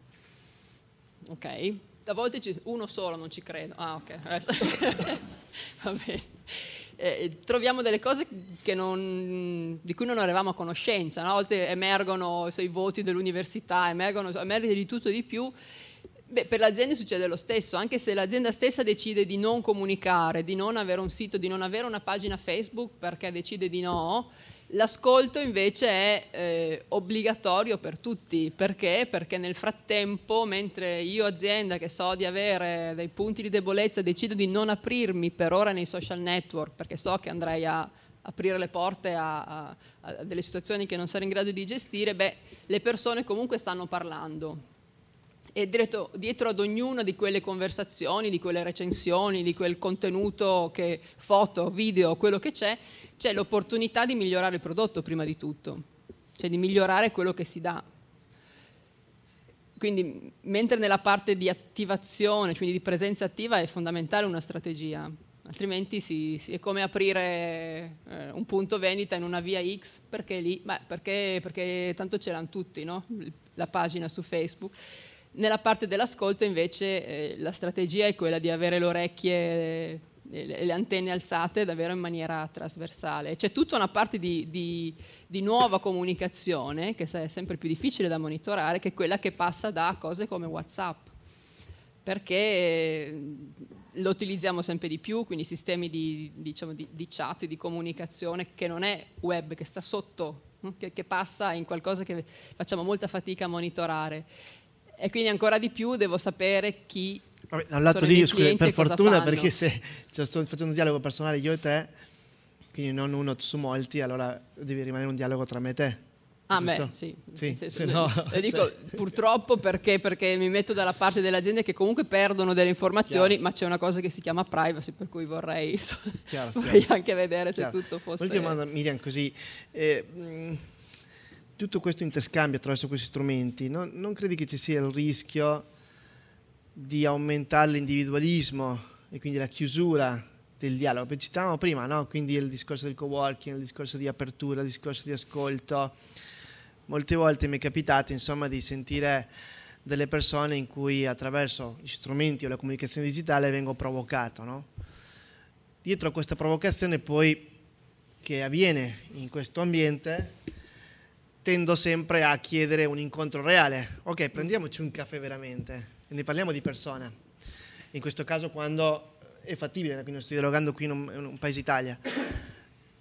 Ok, a volte ci, uno solo non ci credo. Ah, ok. Va bene. Eh, troviamo delle cose non, di cui non eravamo a conoscenza, no? a volte emergono so, i voti dell'università, emergono, emerge di tutto e di più Beh, per l'azienda succede lo stesso, anche se l'azienda stessa decide di non comunicare, di non avere un sito, di non avere una pagina Facebook perché decide di no, l'ascolto invece è eh, obbligatorio per tutti. Perché? Perché nel frattempo, mentre io azienda che so di avere dei punti di debolezza, decido di non aprirmi per ora nei social network perché so che andrei a aprire le porte a, a, a delle situazioni che non sarei in grado di gestire, beh, le persone comunque stanno parlando e dietro, dietro, ad ognuna di quelle conversazioni, di quelle recensioni, di quel contenuto che foto, video, quello che c'è, c'è l'opportunità di migliorare il prodotto prima di tutto, cioè di migliorare quello che si dà. Quindi mentre nella parte di attivazione, quindi di presenza attiva, è fondamentale una strategia, altrimenti si, si è come aprire eh, un punto vendita in una via X, perché lì? Beh, perché, perché tanto ce l'hanno tutti, no? la pagina su Facebook nella parte dell'ascolto invece eh, la strategia è quella di avere le orecchie, eh, le, le antenne alzate davvero in maniera trasversale. C'è tutta una parte di, di, di nuova comunicazione che è sempre più difficile da monitorare, che è quella che passa da cose come WhatsApp perché eh, lo utilizziamo sempre di più, quindi sistemi di, diciamo, di, di, chat, di comunicazione che non è web, che sta sotto, mm, che, che passa in qualcosa che facciamo molta fatica a monitorare e quindi ancora di più devo sapere chi Vabbè, da un lato lì, scusa, per fortuna, fanno. perché se cioè, sto facendo un dialogo personale io e te, quindi non uno su molti, allora devi rimanere un dialogo tra me e te. Ah, giusto? beh, sì. sì, sì, no, le dico sì. Cioè. purtroppo perché, perché, mi metto dalla parte delle aziende che comunque perdono delle informazioni, chiaro. ma c'è una cosa che si chiama privacy, per cui vorrei, chiaro, vorrei chiaro. anche vedere se tutto fosse. L'ultima domanda, Miriam, così. Eh, mm, tutto questo interscambio attraverso questi strumenti, non, non credi che ci sia il rischio di aumentare l'individualismo e quindi la chiusura del dialogo? Citavamo prima, no? quindi il discorso del co-working, il discorso di apertura, il discorso di ascolto. Molte volte mi è capitato insomma, di sentire delle persone in cui attraverso gli strumenti o la comunicazione digitale vengo provocato. No? Dietro a questa provocazione poi che avviene in questo ambiente tendo sempre a chiedere un incontro reale. Ok, prendiamoci un caffè veramente, ne parliamo di persona. In questo caso quando è fattibile, quindi non sto dialogando qui in un, in un paese Italia.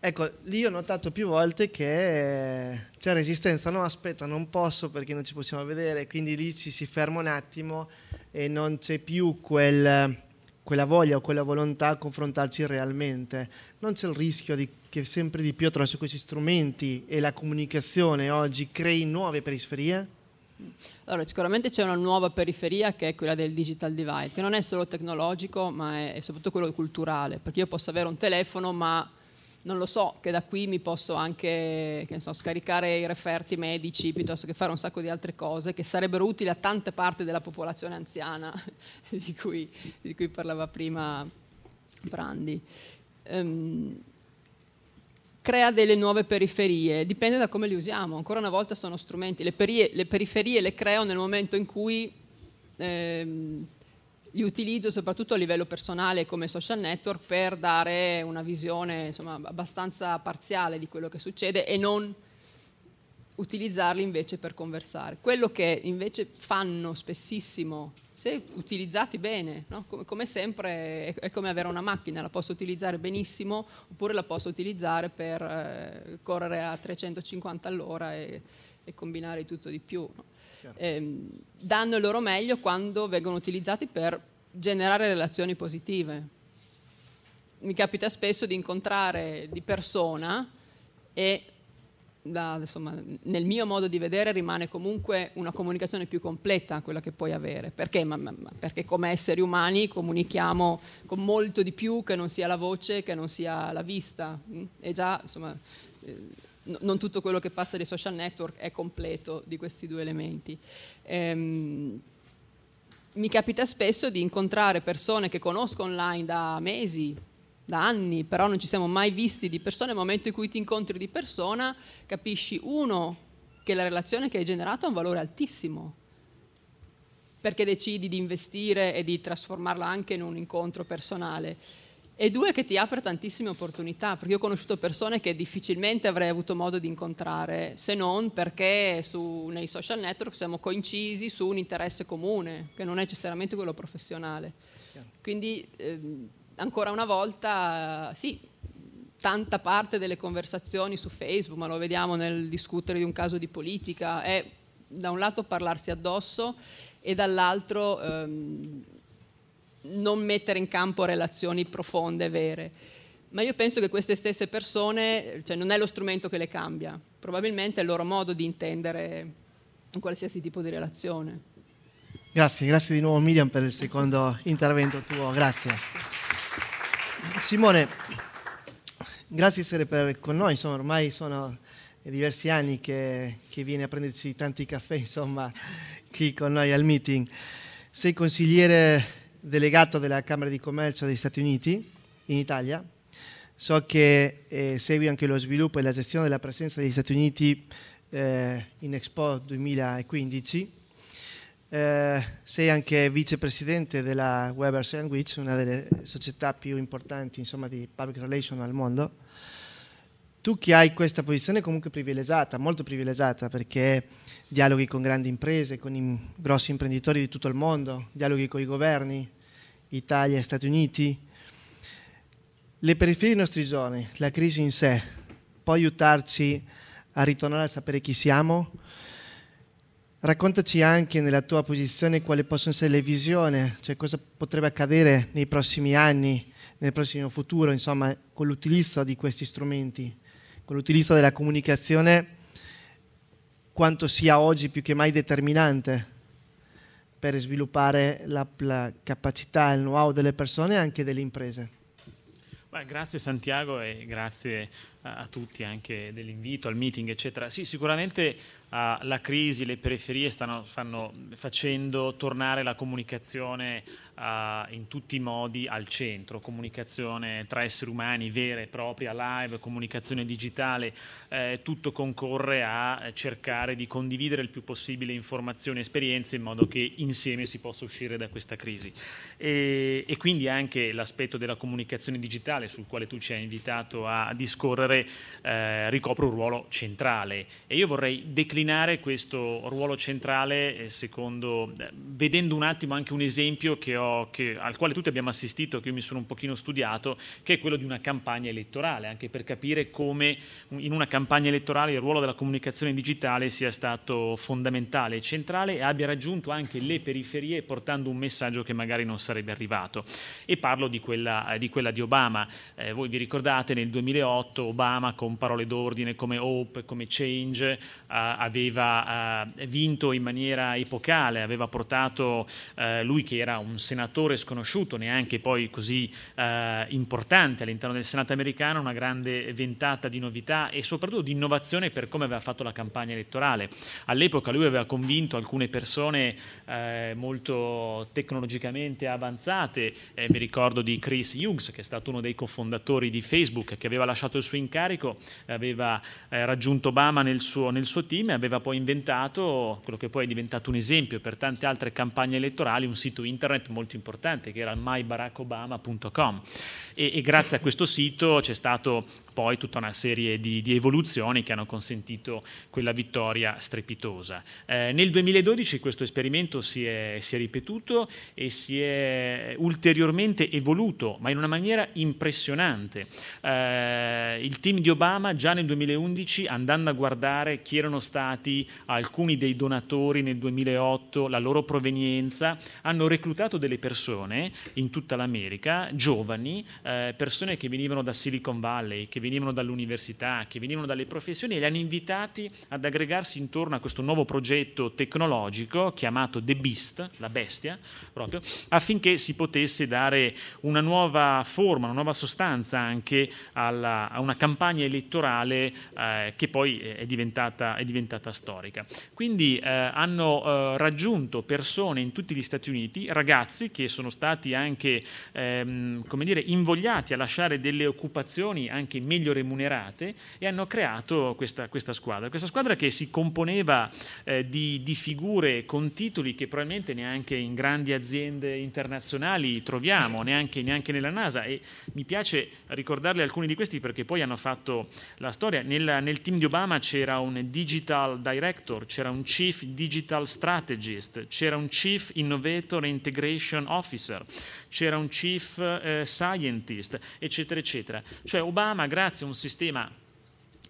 Ecco, lì ho notato più volte che c'è resistenza, no aspetta non posso perché non ci possiamo vedere, quindi lì ci si ferma un attimo e non c'è più quel quella voglia o quella volontà a confrontarci realmente. Non c'è il rischio di, che sempre di più attraverso questi strumenti e la comunicazione oggi crei nuove periferie? Allora, sicuramente c'è una nuova periferia che è quella del digital divide, che non è solo tecnologico, ma è, è soprattutto quello culturale, perché io posso avere un telefono, ma non lo so, che da qui mi posso anche so, scaricare i referti medici piuttosto che fare un sacco di altre cose che sarebbero utili a tante parti della popolazione anziana di, cui, di cui, parlava prima Brandi. Um, crea delle nuove periferie, dipende da come le usiamo, ancora una volta sono strumenti, le, perie, le periferie le creo nel momento in cui... Ehm, li utilizzo soprattutto a livello personale come social network per dare una visione insomma, abbastanza parziale di quello che succede e non utilizzarli invece per conversare. Quello che invece fanno spessissimo, se utilizzati bene, no? come, come, sempre è come avere una macchina, la posso utilizzare benissimo oppure la posso utilizzare per eh, correre a 350 all'ora e, e combinare tutto di più. No? Eh, danno il loro meglio quando vengono utilizzati per generare relazioni positive. Mi capita spesso di incontrare di persona e da, insomma, nel mio modo di vedere rimane comunque una comunicazione più completa quella che puoi avere. Perché? Ma, ma, perché come esseri umani comunichiamo con molto di più che non sia la voce, che non sia la vista. Mm? E già, insomma, eh, non tutto quello che passa dai social network è completo di questi due elementi. Ehm, mi capita spesso di incontrare persone che conosco online da mesi, da anni, però non ci siamo mai visti di persona. Nel momento in cui ti incontri di persona, capisci uno che la relazione che hai generato ha un valore altissimo perché decidi di investire e di trasformarla anche in un incontro personale e due che ti apre tantissime opportunità, perché io ho conosciuto persone che difficilmente avrei avuto modo di incontrare, se non perché su, nei social network siamo coincisi su un interesse comune, che non è necessariamente quello professionale. Chiaro. Quindi ehm, ancora una volta, sì, tanta parte delle conversazioni su Facebook, ma lo vediamo nel discutere di un caso di politica, è da un lato parlarsi addosso e dall'altro ehm, non mettere in campo relazioni profonde, vere. Ma io penso che queste stesse persone, cioè non è lo strumento che le cambia, probabilmente è il loro modo di intendere qualsiasi tipo di relazione. Grazie, grazie di nuovo Miriam per il grazie. secondo intervento tuo, grazie. grazie. Simone, grazie di essere per, con noi, insomma ormai sono diversi anni che, che viene a prenderci tanti caffè, insomma, qui con noi al meeting. Sei consigliere delegato della Camera di Commercio degli Stati Uniti in Italia. So che eh, segui anche lo sviluppo e la gestione della presenza degli Stati Uniti eh, in Expo 2015. Eh, sei anche vicepresidente della Weber Sandwich, una delle società più importanti insomma, di public relations al mondo tu che hai questa posizione comunque privilegiata, molto privilegiata, perché dialoghi con grandi imprese, con i grossi imprenditori di tutto il mondo, dialoghi con i governi, Italia e Stati Uniti. Le periferie dei nostri giorni, la crisi in sé, può aiutarci a ritornare a sapere chi siamo? Raccontaci anche nella tua posizione quale possono essere le visioni, cioè cosa potrebbe accadere nei prossimi anni, nel prossimo futuro, insomma, con l'utilizzo di questi strumenti con l'utilizzo della comunicazione quanto sia oggi più che mai determinante per sviluppare la, la capacità e il know-how delle persone e anche delle imprese. Beh, grazie Santiago e grazie a, tutti anche dell'invito al meeting, eccetera. Sì, sicuramente uh, la crisi, le periferie stanno facendo tornare la comunicazione uh, in tutti i modi al centro, comunicazione tra esseri umani vera e propria, live, comunicazione digitale, eh, tutto concorre a cercare di condividere il più possibile informazioni e esperienze in modo che insieme si possa uscire da questa crisi. E, e quindi anche l'aspetto della comunicazione digitale sul quale tu ci hai invitato a discorrere eh, ricopre un ruolo centrale e io vorrei declinare questo ruolo centrale eh, secondo, eh, vedendo un attimo anche un esempio che ho che, al quale tutti abbiamo assistito, che io mi sono un pochino studiato, che è quello di una campagna elettorale, anche per capire come in una campagna elettorale il ruolo della comunicazione digitale sia stato fondamentale e centrale e abbia raggiunto anche le periferie portando un messaggio che magari non sarebbe arrivato. E parlo di quella di, quella di Obama. Eh, voi vi ricordate nel 2008 Obama con parole d'ordine come hope, come change, eh, aveva eh, vinto in maniera epocale, aveva portato eh, lui che era un senatore senatore sconosciuto, neanche poi così eh, importante all'interno del Senato americano, una grande ventata di novità e soprattutto di innovazione per come aveva fatto la campagna elettorale. All'epoca lui aveva convinto alcune persone eh, molto tecnologicamente avanzate, eh, mi ricordo di Chris Hughes che è stato uno dei cofondatori di Facebook che aveva lasciato il suo incarico, aveva eh, raggiunto Obama nel suo, nel suo team e aveva poi inventato quello che poi è diventato un esempio per tante altre campagne elettorali, un sito internet molto molto importante che era mybarackobama.com e, e grazie a questo sito c'è stato poi tutta una serie di, di evoluzioni che hanno consentito quella vittoria strepitosa. Eh, nel 2012 questo esperimento si è, si è ripetuto e si è ulteriormente evoluto, ma in una maniera impressionante. Eh, il team di Obama già nel 2011, andando a guardare chi erano stati alcuni dei donatori nel 2008, la loro provenienza, hanno reclutato delle persone in tutta l'America, giovani, eh, persone che venivano da Silicon Valley, che venivano venivano dall'università, che venivano dalle professioni e li hanno invitati ad aggregarsi intorno a questo nuovo progetto tecnologico chiamato The Beast, la bestia, proprio, affinché si potesse dare una nuova forma, una nuova sostanza anche alla, a una campagna elettorale eh, che poi è diventata, è diventata storica. Quindi eh, hanno eh, raggiunto persone in tutti gli Stati Uniti, ragazzi che sono stati anche ehm, come dire, invogliati a lasciare delle occupazioni anche mediche meglio remunerate e hanno creato questa, questa squadra. Questa squadra che si componeva eh, di, di, figure con titoli che probabilmente neanche in grandi aziende internazionali troviamo, neanche, neanche nella NASA e mi piace ricordarle alcuni di questi perché poi hanno fatto la storia. Nel, nel team di Obama c'era un digital director, c'era un chief digital strategist, c'era un chief innovator integration officer, c'era un chief eh, scientist, eccetera, eccetera. Cioè Obama, grazie grazie a un sistema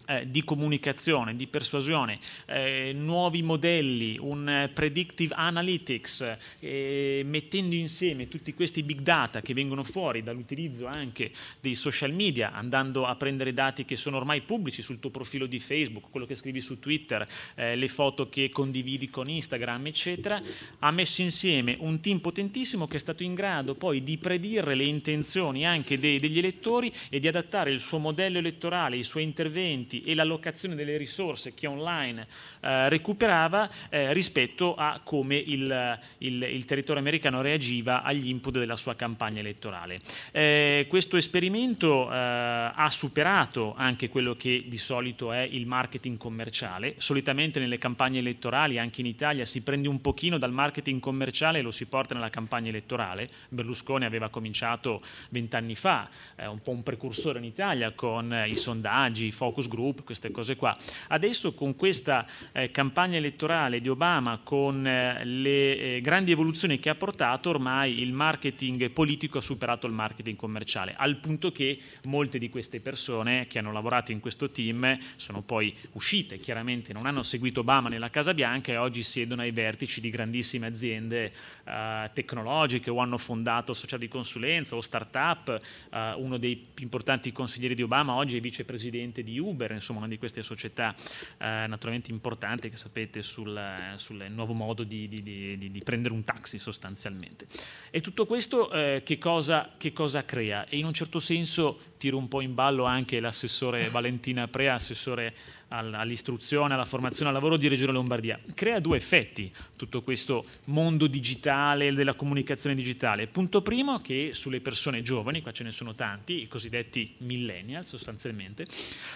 eh, di comunicazione, di persuasione, eh, nuovi modelli, un eh, predictive analytics, eh, mettendo insieme tutti questi big data che vengono fuori dall'utilizzo anche dei social media, andando a prendere dati che sono ormai pubblici sul tuo profilo di Facebook, quello che scrivi su Twitter, eh, le foto che condividi con Instagram, eccetera, ha messo insieme un team potentissimo che è stato in grado poi di predire le intenzioni anche dei, degli elettori e di adattare il suo modello elettorale, i suoi interventi, e l'allocazione delle risorse che online eh, recuperava eh, rispetto a come il, il, il, territorio americano reagiva agli input della sua campagna elettorale. Eh, questo esperimento eh, ha superato anche quello che di solito è il marketing commerciale, solitamente nelle campagne elettorali anche in Italia si prende un pochino dal marketing commerciale e lo si porta nella campagna elettorale, Berlusconi aveva cominciato vent'anni fa, è un po' un precursore in Italia con eh, i sondaggi, i focus group, queste cose qua. Adesso con questa eh, campagna elettorale di Obama con eh, le eh, grandi evoluzioni che ha portato, ormai il marketing politico ha superato il marketing commerciale, al punto che molte di queste persone che hanno lavorato in questo team sono poi uscite, chiaramente non hanno seguito Obama nella Casa Bianca e oggi siedono ai vertici di grandissime aziende eh, tecnologiche o hanno fondato società di consulenza o start-up, eh, uno dei più importanti consiglieri di Obama oggi è vicepresidente di Uber, insomma una di queste società eh, naturalmente importanti importante che sapete sul, sul nuovo modo di, di, di, di, prendere un taxi sostanzialmente. E tutto questo eh, che, cosa, che, cosa, crea? E in un certo senso tiro un po' in ballo anche l'assessore Valentina Prea, assessore all'istruzione, alla formazione, al lavoro di Regione Lombardia. Crea due effetti tutto questo mondo digitale, della comunicazione digitale. Punto primo che sulle persone giovani, qua ce ne sono tanti, i cosiddetti millennial sostanzialmente, eh,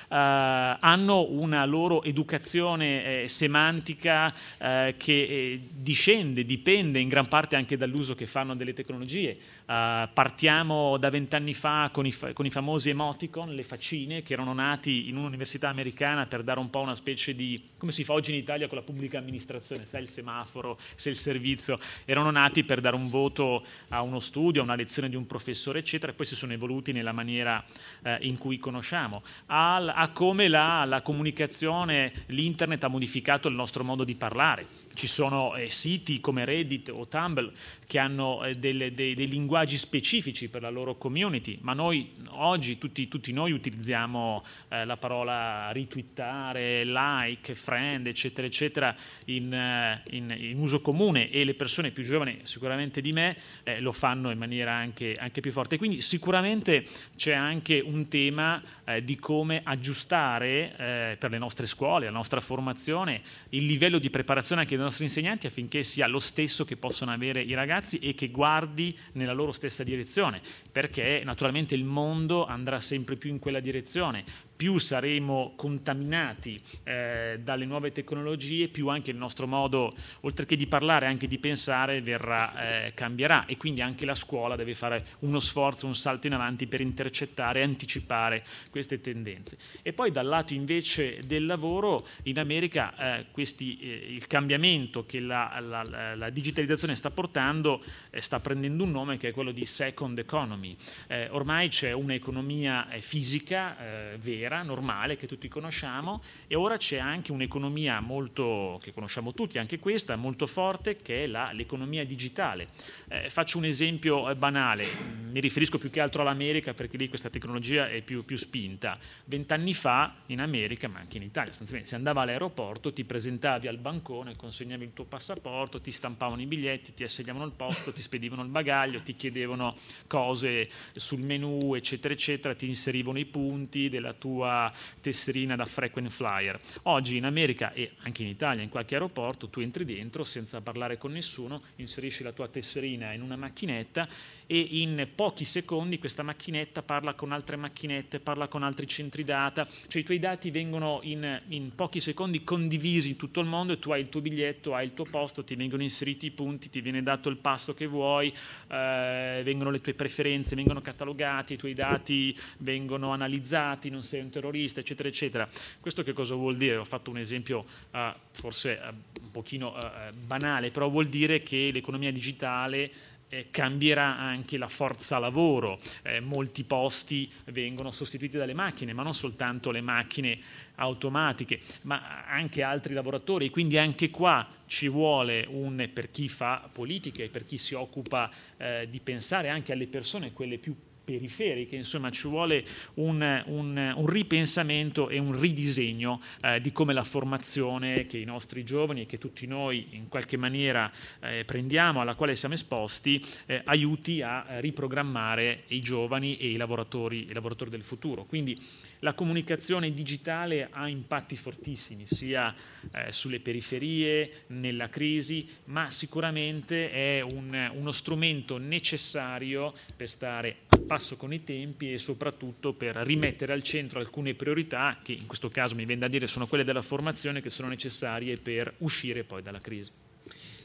hanno una loro educazione eh, semantica eh, che eh, discende, dipende in gran parte anche dall'uso che fanno delle tecnologie Uh, partiamo da vent'anni fa con i, fa- con i, famosi emoticon, le faccine, che erano nati in un'università americana per dare un po' una specie di, come si fa oggi in Italia con la pubblica amministrazione, sai il semaforo, se il servizio, erano nati per dare un voto a uno studio, a una lezione di un professore, eccetera, e poi si sono evoluti nella maniera uh, in cui conosciamo, Al, a come la, la comunicazione, l'internet ha modificato il nostro modo di parlare ci sono eh, siti come Reddit o Tumblr che hanno eh, delle, dei, dei, linguaggi specifici per la loro community, ma noi oggi tutti, tutti noi utilizziamo eh, la parola retweetare, like, friend, eccetera, eccetera, in, eh, in, in, uso comune e le persone più giovani sicuramente di me eh, lo fanno in maniera anche, anche, più forte. Quindi sicuramente c'è anche un tema eh, di come aggiustare per le nostre scuole, la nostra formazione, il livello di preparazione anche dei nostri insegnanti affinché sia lo stesso che possono avere i ragazzi e che guardi nella loro stessa direzione, perché naturalmente il mondo andrà sempre più in quella direzione, più saremo contaminati eh, dalle nuove tecnologie, più anche il nostro modo, oltre che di parlare, anche di pensare, verrà, eh, cambierà e quindi anche la scuola deve fare uno sforzo, un salto in avanti per intercettare e anticipare queste tendenze. E poi dal lato invece del lavoro, in America eh, questi, eh, il cambiamento che la, la, la, digitalizzazione sta portando eh, sta prendendo un nome che è quello di second economy. Eh, ormai c'è un'economia fisica vera, vera, normale, che tutti conosciamo e ora c'è anche un'economia molto, che conosciamo tutti, anche questa, molto forte, che è la, l'economia digitale. Eh, faccio un esempio eh, banale, mi riferisco più che altro all'America perché lì questa tecnologia è più, più spinta. Vent'anni fa in America, ma anche in Italia, sostanzialmente, se andava all'aeroporto, ti presentavi al bancone, consegnavi il tuo passaporto, ti stampavano i biglietti, ti assegnavano il posto, ti spedivano il bagaglio, ti chiedevano cose sul menu, eccetera, eccetera, ti inserivano i punti della tua tua tesserina da frequent flyer. Oggi in America e anche in Italia, in qualche aeroporto, tu entri dentro senza parlare con nessuno, inserisci la tua tesserina in una macchinetta e in pochi secondi questa macchinetta parla con altre macchinette, parla con altri centri data, cioè i tuoi dati vengono in, in pochi secondi condivisi in tutto il mondo e tu hai il tuo biglietto, hai il tuo posto, ti vengono inseriti i punti, ti viene dato il pasto che vuoi, eh, vengono le tue preferenze, vengono catalogati, i tuoi dati vengono analizzati, non sei un terrorista, eccetera, eccetera. Questo che cosa vuol dire? Ho fatto un esempio eh, forse eh, un pochino eh, eh, banale, però vuol dire che l'economia digitale eh, cambierà anche la forza lavoro, eh, molti posti vengono sostituiti dalle macchine, ma non soltanto le macchine automatiche, ma anche altri lavoratori, quindi anche qua ci vuole un, per chi fa politica e per chi si occupa eh, di pensare anche alle persone, quelle più periferiche, insomma ci vuole un, un, un ripensamento e un ridisegno eh, di come la formazione che i nostri giovani e che tutti noi in qualche maniera eh, prendiamo, alla quale siamo esposti, eh, aiuti a eh, riprogrammare i giovani e i lavoratori, i lavoratori del futuro. Quindi la comunicazione digitale ha impatti fortissimi, sia eh, sulle periferie, nella crisi, ma sicuramente è un, uno strumento necessario per stare passo con i tempi e soprattutto per rimettere al centro alcune priorità che in questo caso mi viene da dire sono quelle della formazione che sono necessarie per uscire poi dalla crisi.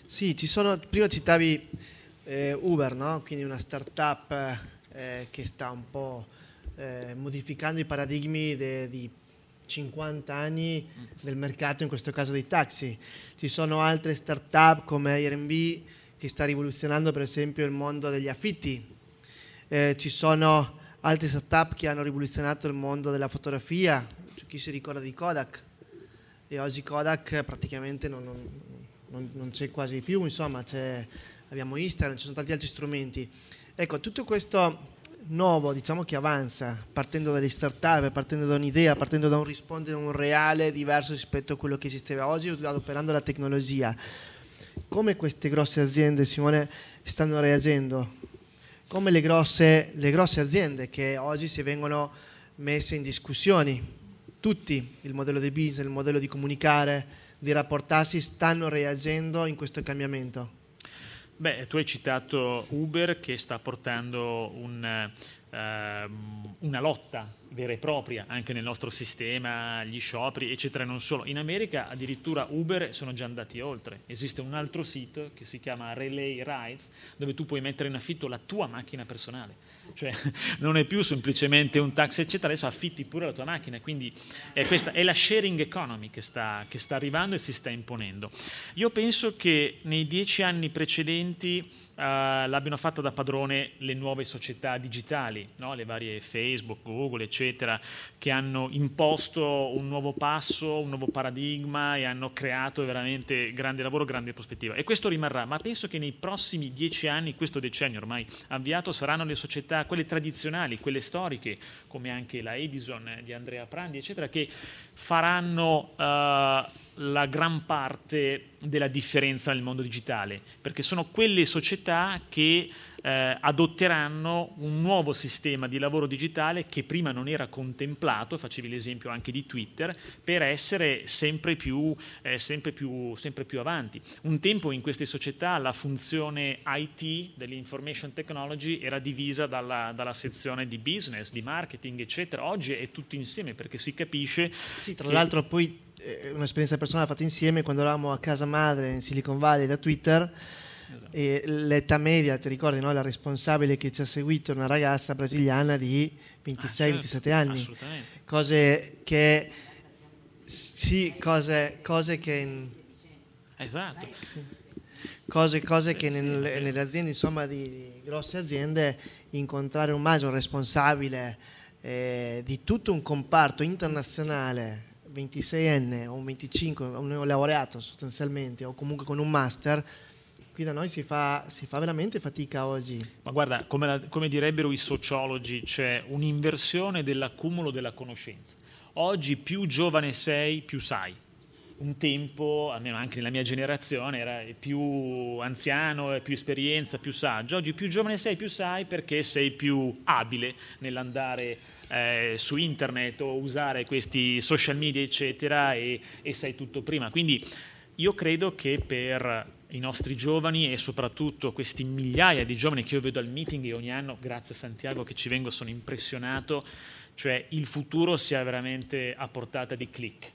Sì, ci sono, prima citavi eh, Uber, no? quindi una start-up eh, che sta un po' eh, modificando i paradigmi de, di 50 anni del mercato, in questo caso dei taxi. Ci sono altre start-up come Airbnb che sta rivoluzionando per esempio il mondo degli affitti, eh, ci sono altri startup che hanno rivoluzionato il mondo della fotografia, chi si ricorda di Kodak? E oggi Kodak eh, praticamente non, non, non, non c'è quasi più, insomma, abbiamo Instagram, ci sono tanti altri strumenti. Ecco, tutto questo nuovo diciamo che avanza partendo dalle start-up, partendo da un'idea, partendo da un rispondere a un reale diverso rispetto a quello che esisteva oggi, adoperando la tecnologia. Come queste grosse aziende, Simone, stanno reagendo come le grosse, le grosse aziende che oggi si vengono messe in discussione. Tutti, il modello di business, il modello di comunicare, di rapportarsi, stanno reagendo in questo cambiamento. Beh, tu hai citato Uber che sta portando un, ehm, una lotta vera e propria anche nel nostro sistema, gli scioperi, eccetera, non solo. In America addirittura Uber sono già andati oltre. Esiste un altro sito che si chiama Relay Rides, dove tu puoi mettere in affitto la tua macchina personale. Cioè non è più semplicemente un taxi, eccetera, adesso affitti pure la tua macchina. Quindi è questa è la sharing economy che sta, che sta arrivando e si sta imponendo. Io penso che nei dieci anni precedenti eh, l'abbiano fatta da padrone le nuove società digitali, no? le varie Facebook, Google, eccetera, che hanno imposto un nuovo passo, un nuovo paradigma e hanno creato veramente grande lavoro, grande prospettiva. E questo rimarrà, ma penso che nei prossimi dieci anni, questo decennio ormai avviato, saranno le società, quelle tradizionali, quelle storiche, come anche la Edison di Andrea Prandi, eccetera, che faranno... Uh, la gran parte della differenza nel mondo digitale, perché sono quelle società che eh, adotteranno un nuovo sistema di lavoro digitale che prima non era contemplato, facevi l'esempio anche di Twitter, per essere sempre più, eh, sempre più, sempre più avanti. Un tempo in queste società la funzione IT dell'information technology era divisa dalla, dalla, sezione di business, di marketing, eccetera. Oggi è tutto insieme perché si capisce. Sì, tra l'altro poi eh, un'esperienza personale fatta insieme quando eravamo a casa madre in Silicon Valley da Twitter. Esatto. E l'età media, ti ricordi, no? la responsabile che ci ha seguito, una ragazza brasiliana di 26-27 ah, certo, anni. Cose che... Sì, cose, cose che... Esatto. Sì. Cose, cose, che nel, nelle aziende, insomma, di, di, grosse aziende, incontrare un manager responsabile eh, di tutto un comparto internazionale 26enne o un 25, un neolaureato sostanzialmente, o comunque con un master, qui da noi si fa, si fa veramente fatica oggi. Ma guarda, come, la, come direbbero i sociologi, c'è un'inversione dell'accumulo della conoscenza. Oggi più giovane sei, più sai un tempo, almeno anche nella mia generazione, era più anziano, più esperienza, più saggio. Oggi più giovane sei, più sai perché sei più abile nell'andare eh, su internet o usare questi social media, eccetera, e, e sai tutto prima. Quindi io credo che per i nostri giovani e soprattutto questi migliaia di giovani che io vedo al meeting e ogni anno, grazie a Santiago che ci vengo, sono impressionato, cioè il futuro sia veramente a portata di click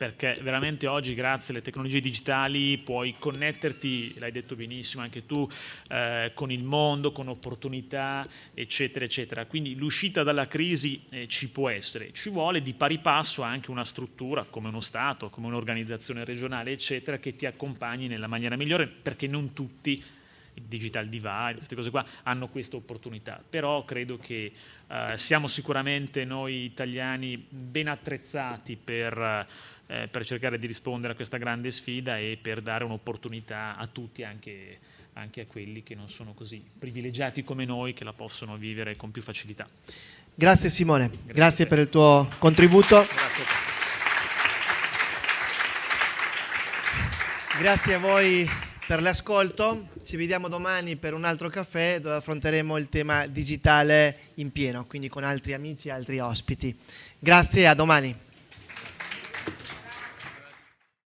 perché veramente oggi grazie alle tecnologie digitali puoi connetterti, l'hai detto benissimo anche tu, eh, con il mondo, con opportunità, eccetera, eccetera. Quindi l'uscita dalla crisi eh, ci può essere, ci vuole di pari passo anche una struttura come uno Stato, come un'organizzazione regionale, eccetera, che ti accompagni nella maniera migliore, perché non tutti il digital divide, queste cose qua, hanno questa opportunità. Però credo che eh, siamo sicuramente noi italiani ben attrezzati per eh, per cercare di rispondere a questa grande sfida e per dare un'opportunità a tutti, anche, anche a quelli che non sono così privilegiati come noi, che la possono vivere con più facilità. Grazie Simone, grazie, grazie per il tuo contributo. Grazie a, grazie a voi per l'ascolto, ci vediamo domani per un altro caffè dove affronteremo il tema digitale in pieno, quindi con altri amici e altri ospiti. Grazie, a domani.